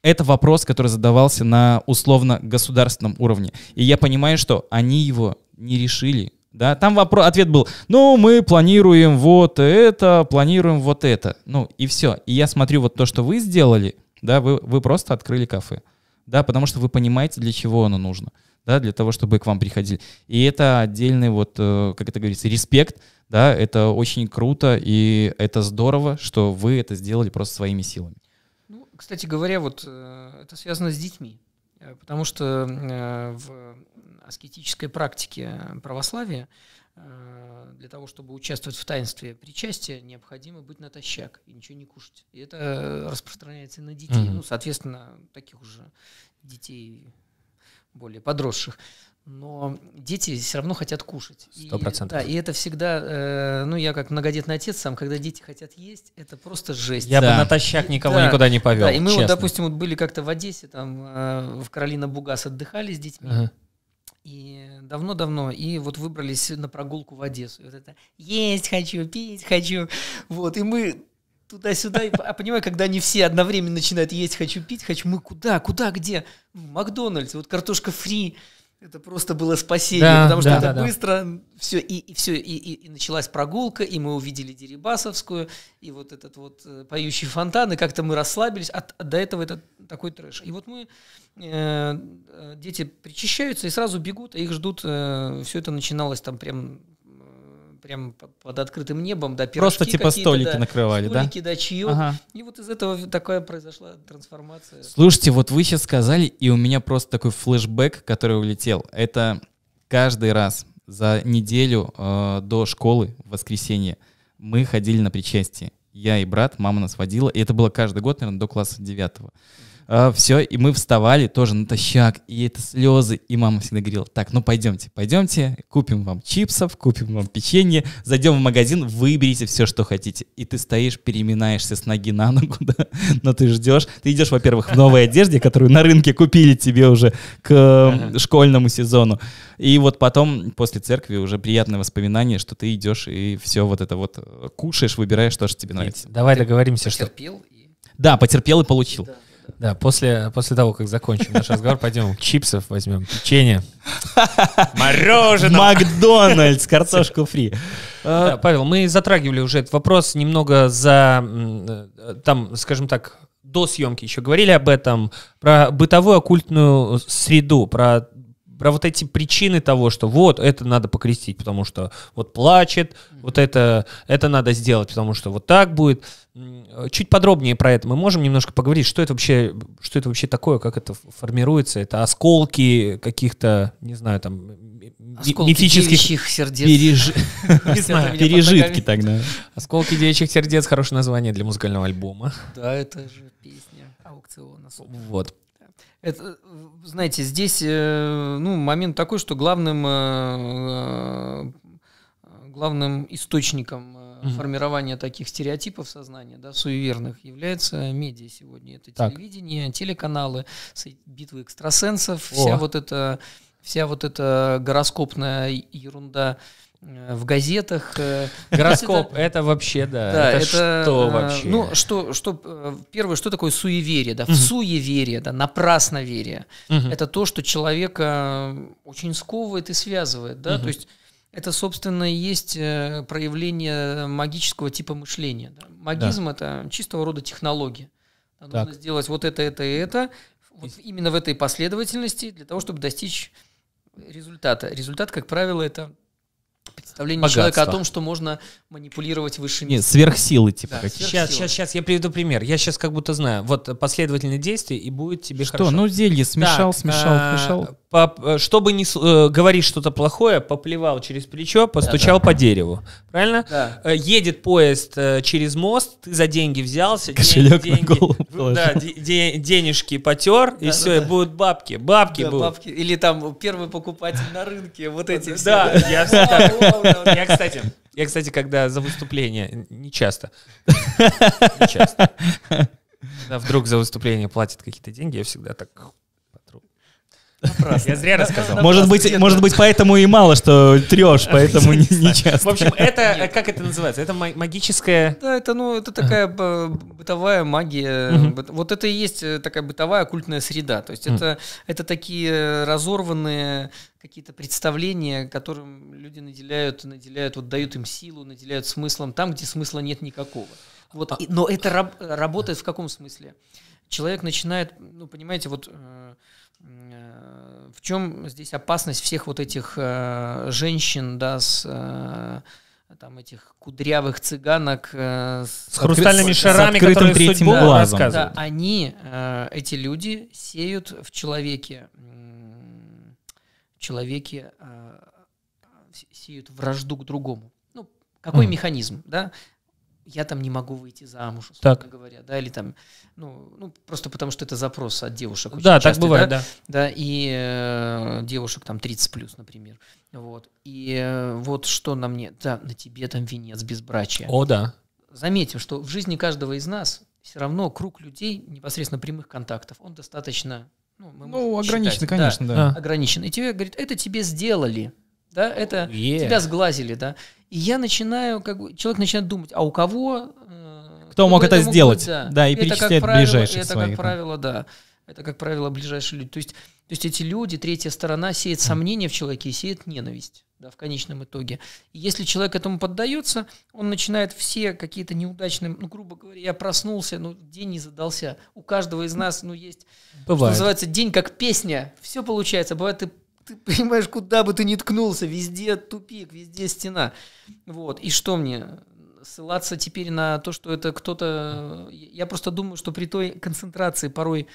это вопрос, который задавался на условно государственном уровне. И я понимаю, что они его не решили. Да, там вопрос, ответ был, ну, мы планируем вот это, планируем вот это. Ну, и все. И я смотрю вот то, что вы сделали, да, вы, вы просто открыли кафе, да, потому что вы понимаете, для чего оно нужно, да, для того, чтобы к вам приходили. И это отдельный вот, э, как это говорится, респект, да, это очень круто, и это здорово, что вы это сделали просто своими силами. Кстати говоря, вот э, это связано с детьми, э, потому что э, в аскетической практике православия для того, чтобы участвовать в таинстве причастия, необходимо быть натощак и ничего не кушать. И это распространяется и на детей, mm-hmm. ну, соответственно, таких уже детей более подросших но дети все равно хотят кушать. Сто процентов. Да, и это всегда, э, ну я как многодетный отец сам, когда дети хотят есть, это просто жесть. Я да. бы натощак никого да, никуда не повел. Да, и мы честно. вот, допустим, вот были как-то в Одессе, там э, в Каролина Бугас отдыхали с детьми. Ага. И давно-давно, и вот выбрались на прогулку в Одессу. И вот это есть хочу, пить хочу. Вот, и мы туда-сюда. А понимаю, когда они все одновременно начинают есть, хочу пить, хочу, мы куда, куда, где? В Макдональдс, вот картошка фри. Это просто было спасение, да, потому что да, это да, быстро да. все и, и все и, и, и началась прогулка, и мы увидели Дерибасовскую, и вот этот вот э, поющий фонтан, и как-то мы расслабились. от а до этого это такой трэш. И вот мы э, э, дети причащаются и сразу бегут, а их ждут. Э, все это начиналось там прям прям под открытым небом, да, Просто типа столики да, накрывали, столики, да? Столики, да, Ага. И вот из этого такая произошла трансформация. Слушайте, вот вы сейчас сказали, и у меня просто такой флешбэк, который улетел. Это каждый раз за неделю э, до школы в воскресенье мы ходили на причастие. Я и брат, мама нас водила, и это было каждый год, наверное, до класса девятого. Mm-hmm. А, все, и мы вставали тоже натощак, и это слезы, и мама всегда говорила, так, ну пойдемте, пойдемте, купим вам чипсов, купим вам печенье, зайдем в магазин, выберите все, что хотите. И ты стоишь, переминаешься с ноги на ногу, да, но ты ждешь, ты идешь, во-первых, в новой одежде, которую на рынке купили тебе уже к школьному сезону, и вот потом, после церкви, уже приятное воспоминание, что ты идешь и все вот это вот э, кушаешь, выбираешь то, что тебе нравится. Давай договоримся, что... Потерпел Да, потерпел и получил. Да. Да, после, после того, как закончим наш разговор, пойдем чипсов возьмем, печенье, мороженое. Макдональдс, картошку фри. Да, а, Павел, мы затрагивали уже этот вопрос немного за, там, скажем так, до съемки еще говорили об этом, про бытовую оккультную среду, про про вот эти причины того, что вот это надо покрестить, потому что вот плачет, вот это, это надо сделать, потому что вот так будет. Чуть подробнее про это мы можем немножко поговорить, что это вообще, что это вообще такое, как это формируется, это осколки каких-то, не знаю, там осколки мифических сердец. Переж... не знаю, пережитки тогда. Осколки девичьих сердец хорошее название для музыкального альбома. Да, это же песня аукциона. Вот. Это, знаете, здесь э, ну, момент такой, что главным, э, э, главным источником угу. формирования таких стереотипов сознания, да, суеверных, является медиа сегодня. Это так. телевидение, телеканалы, битвы экстрасенсов, О. вся вот эта вся вот эта гороскопная ерунда, Э, в газетах э, гороскоп это вообще да, да это, это что э, вообще ну что что первое что такое суеверие да в угу. суеверие да напрасно верие угу. это то что человека очень сковывает и связывает да угу. то есть это, собственно, и есть проявление магического типа мышления. Магизм да. – это чистого рода технология. Так. Нужно сделать вот это, это и это, вот именно в этой последовательности, для того, чтобы достичь результата. Результат, как правило, это представление Богатство. человека о том, что можно манипулировать высшими. Нет, сверхсилы типа да, Сейчас, сейчас, сейчас, я приведу пример. Я сейчас как будто знаю. Вот э, последовательные действия и будет тебе что? хорошо. Что? Ну зелье смешал, так, смешал, а, смешал. По, э, чтобы не э, говорить что-то плохое, поплевал через плечо, постучал да, да. по дереву. Правильно? Да. Едет поезд э, через мост, ты за деньги взялся. Кошелек деньги, на голову положил. Да, де, денежки потер, да, и да, все, да. и будут бабки. Бабки да, будут. Бабки. Или там первый покупатель на рынке, вот эти все. Да, я все я, кстати, я, кстати, когда за выступление, не часто, не часто, когда вдруг за выступление платят какие-то деньги, я всегда так я зря рассказал. Может быть, может быть, поэтому и мало, что трешь, поэтому не, не часто. В общем, это, как это называется? Это магическая... Да, это, ну, это такая бытовая магия. Вот это и есть э, такая бытовая культная среда. То есть это, это такие э, разорванные какие-то представления, которым люди наделяют, наделяют, вот дают им силу, наделяют смыслом там, где смысла нет никакого. Вот, а но это работает в каком смысле? Человек начинает, ну, понимаете, вот э, чем здесь опасность всех вот этих э, женщин, да, с э, там этих кудрявых цыганок э, с, с хрустальными с, шарами, с которые третьим судьбу глазом. Да, они, э, эти люди, сеют в человеке, в человеке э, сеют вражду к другому. Ну, какой mm. механизм, да? я там не могу выйти замуж, условно так. говоря, да, или там, ну, ну, просто потому что это запрос от девушек. да, частый, так бывает, да. Да, да и э, девушек там 30 плюс, например. Вот. И э, вот что на мне, да, на тебе там венец безбрачия. О, да. Заметим, что в жизни каждого из нас все равно круг людей, непосредственно прямых контактов, он достаточно ну, мы ну ограничен, считать, конечно, да, да. А. Ограничен. И тебе говорит, это тебе сделали да, это yeah. тебя сглазили, да. И я начинаю, как бы, человек начинает думать, а у кого... Э, Кто мог это, это сделать? Быть, да. да, и это, перечислять правило, ближайших Это, своих, как правило, да. Это, как правило, ближайшие люди. То есть, то есть эти люди, третья сторона, сеет сомнения в человеке и сеет ненависть да, в конечном итоге. И если человек этому поддается, он начинает все какие-то неудачные, ну, грубо говоря, я проснулся, ну, день не задался. У каждого из нас, ну, есть, Бывает. что называется, день как песня. Все получается. Бывает, ты ты понимаешь, куда бы ты ни ткнулся, везде тупик, везде стена. Вот. И что мне? Ссылаться теперь на то, что это кто-то... Я просто думаю, что при той концентрации порой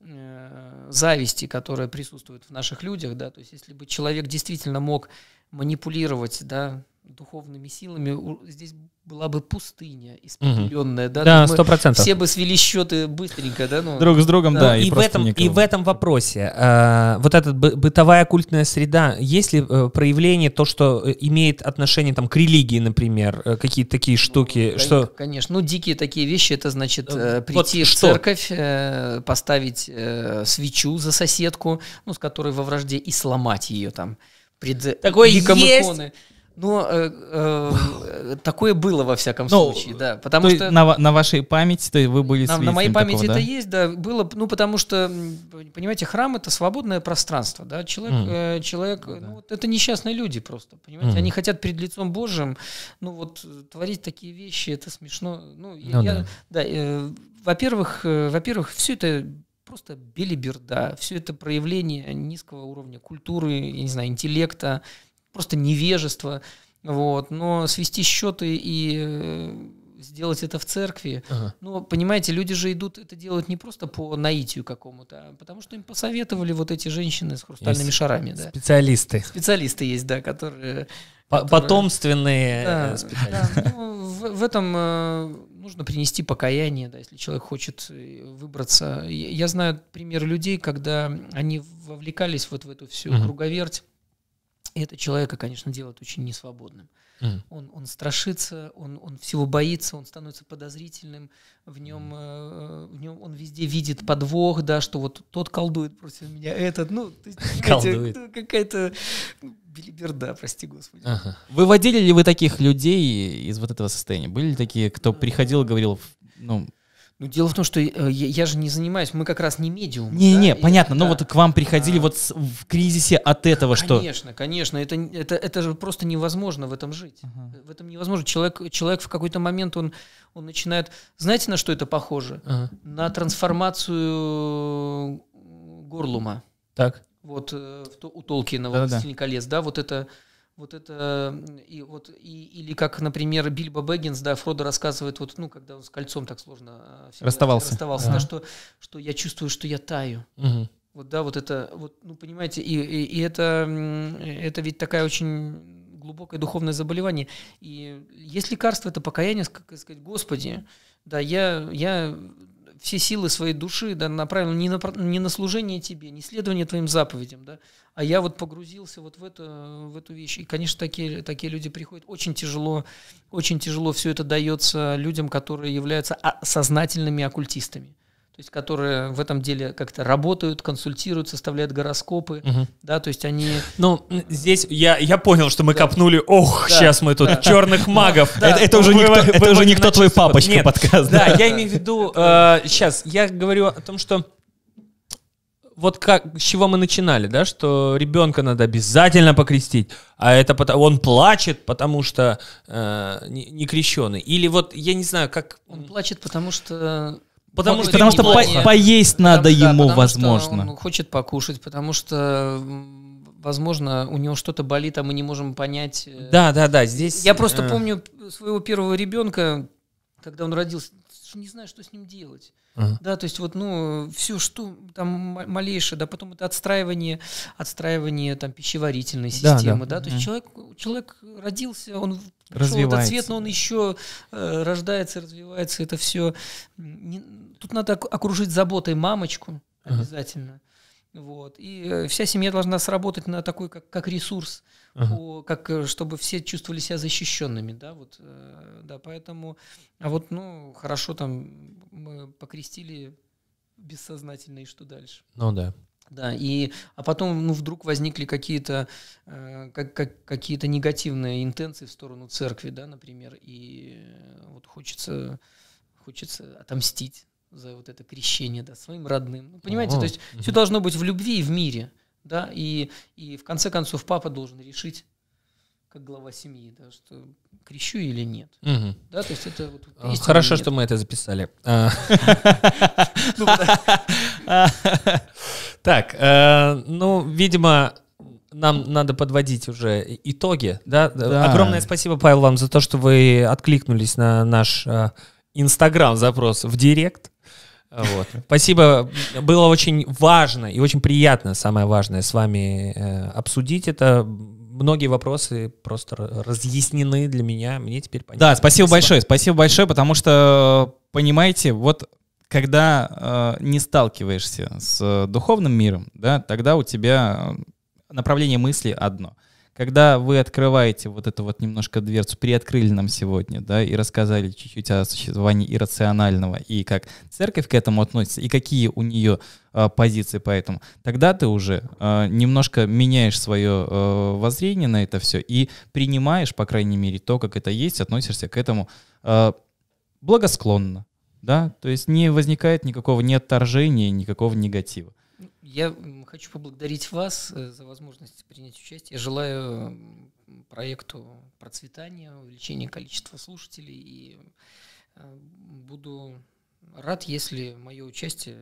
э, зависти, которая присутствует в наших людях, да, то есть если бы человек действительно мог манипулировать, да, духовными силами здесь была бы пустыня испепеленная, угу. да? Да, сто процентов. Все бы свели счеты быстренько, да? Ну, Друг с другом, да. да и, и, в этом, и в этом вопросе э, вот эта бытовая культная среда, есть ли э, проявление то, что э, имеет отношение там к религии, например, э, какие-то такие ну, штуки? Ну, что... Конечно, ну дикие такие вещи, это значит э, прийти вот в что? церковь, э, поставить э, свечу за соседку, ну, с которой во вражде, и сломать ее там. Пред... Такое есть... иконы. Но э, э, такое было во всяком ну, случае, да, потому что на, на вашей памяти, то вы были на, на моей памяти такого, это есть, да, было, ну потому что понимаете, храм это свободное пространство, да, человек, mm. э, человек, ну ну, да. ну, вот это несчастные люди просто, понимаете, mm. они хотят перед лицом Божьим, ну вот э, творить такие вещи, это смешно, ну, ну я, да, да э, во-первых, э, во-первых, все это просто белиберда, все это проявление низкого уровня культуры, я не знаю, интеллекта, просто невежество. Вот. Но свести счеты и э, сделать это в церкви. Ага. Ну, понимаете, люди же идут это делать не просто по наитию какому-то, а потому что им посоветовали вот эти женщины с хрустальными есть шарами. Да. Специалисты. Специалисты есть, да, которые... Э, которые... Потомственные да, э, специалисты. Да, ну, в, в этом э, нужно принести покаяние, да, если человек хочет выбраться. Я, я знаю пример людей, когда они вовлекались вот в эту всю угу. круговерть, и это человека, конечно, делает очень несвободным. Mm. Он, он страшится, он, он всего боится, он становится подозрительным, в нем, э, в нем он везде видит подвох, да, что вот тот колдует против меня, а этот, ну, какая-то, ну, какая-то ну, билиберда, прости господи. Выводили ли вы таких людей из вот этого состояния? Были ли такие, кто э, приходил и говорил, ну, ну, дело в том, что э, я, я же не занимаюсь, мы как раз не медиум. Не, да? не, И понятно, это, но вот к вам приходили а, вот с, в кризисе от этого, конечно, что... Конечно, конечно, это, это, это же просто невозможно в этом жить. Uh-huh. В этом невозможно. Человек, человек в какой-то момент, он, он начинает... Знаете, на что это похоже? Uh-huh. На трансформацию Горлума. Так. Вот э, у Толкина, да -да -да. «Властелин колец», да, вот это вот это и вот и или как, например, Бильбо Бэггинс, да, Фродо рассказывает вот ну когда он с кольцом так сложно э, расставался, расставался, да, что что я чувствую, что я таю. Угу. Вот да, вот это вот ну понимаете и, и и это это ведь такая очень глубокое духовное заболевание. И есть лекарство, это покаяние, как сказать, Господи, да, я, я все силы своей души да, направил не на, не на служение тебе, не следование твоим заповедям, да, а я вот погрузился вот в, это, в эту вещь. И, конечно, такие, такие люди приходят. Очень тяжело, очень тяжело все это дается людям, которые являются а-, сознательными оккультистами то есть которые в этом деле как-то работают, консультируют, составляют гороскопы, угу. да, то есть они... Ну, здесь я, я понял, что мы да. копнули, ох, да, сейчас мы тут да. черных магов, да, это, да. это уже вы, никто, вы, это вы уже никто твой папочка Нет, Да, я имею в виду, э, сейчас, я говорю о том, что вот как, с чего мы начинали, да, что ребенка надо обязательно покрестить, а это потому, он плачет, потому что э, не, не крещеный. Или вот, я не знаю, как... Он плачет, потому что Потому, потому, потому что по поесть надо потому, ему, да, возможно. он хочет покушать, потому что возможно, у него что-то болит, а мы не можем понять. Э. Да, да, да, здесь... Я просто э, помню своего первого ребенка, когда он родился, что не знаю, что с ним делать. Ага. Да, то есть вот, ну, все, что там малейшее, да, потом это отстраивание, отстраивание там пищеварительной системы, да, да, да. то есть человек, человек родился, он развивается. этот цвет, но он еще э, рождается, развивается, это все. Не, тут надо окружить заботой мамочку обязательно. Ага. Вот. И э, вся семья должна сработать на такой, как, как ресурс ага. по, как, э, чтобы все чувствовали себя защищенными, да, вот, э, да, поэтому, а вот, ну, хорошо, там, мы покрестили бессознательно, и что дальше? Ну, да. Да, и, а потом, ну, вдруг возникли какие-то э, как, как, какие негативные интенции в сторону церкви, да, например, и э, вот хочется, хочется отомстить за вот это крещение, да, своим родным. Ну, понимаете, О, то есть все должно быть в любви и в мире да, и, и в конце концов папа должен решить, как глава семьи, да, что крещу или нет. Угу. Да, то есть это вот, а, Хорошо, что мы это записали. А. Ну, так, э, ну, видимо, нам надо подводить уже итоги. Да? Огромное спасибо, Павел, вам за то, что вы откликнулись на наш э, Инстаграм запрос в Директ. Вот. Спасибо. Было очень важно и очень приятно, самое важное, с вами э, обсудить это. Многие вопросы просто разъяснены для меня. Мне теперь понятно. Да, спасибо, спасибо. большое. Спасибо большое, потому что, понимаете, вот когда э, не сталкиваешься с э, духовным миром, да, тогда у тебя э, направление мысли одно когда вы открываете вот эту вот немножко дверцу, приоткрыли нам сегодня, да, и рассказали чуть-чуть о существовании иррационального, и как церковь к этому относится, и какие у нее э, позиции по этому, тогда ты уже э, немножко меняешь свое э, воззрение на это все и принимаешь, по крайней мере, то, как это есть, относишься к этому э, благосклонно, да, то есть не возникает никакого ни отторжения, никакого негатива. Я хочу поблагодарить вас э, за возможность принять участие. желаю проекту процветания, увеличения количества слушателей и э, буду рад, если мое участие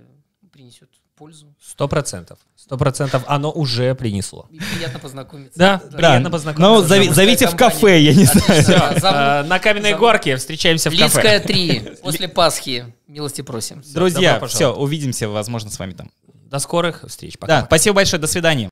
принесет пользу. Сто процентов. Сто процентов оно уже принесло. И приятно познакомиться. Да, да. приятно познакомиться. Ну, зови, зовите в кафе, я не Отлично. знаю. Э, Зам... на Каменной Зам... горке встречаемся в Лидская кафе. Лидская 3, после Пасхи. Милости просим. Друзья, все, увидимся, возможно, с вами там. До скорых встреч. Пока. Да, спасибо большое, до свидания.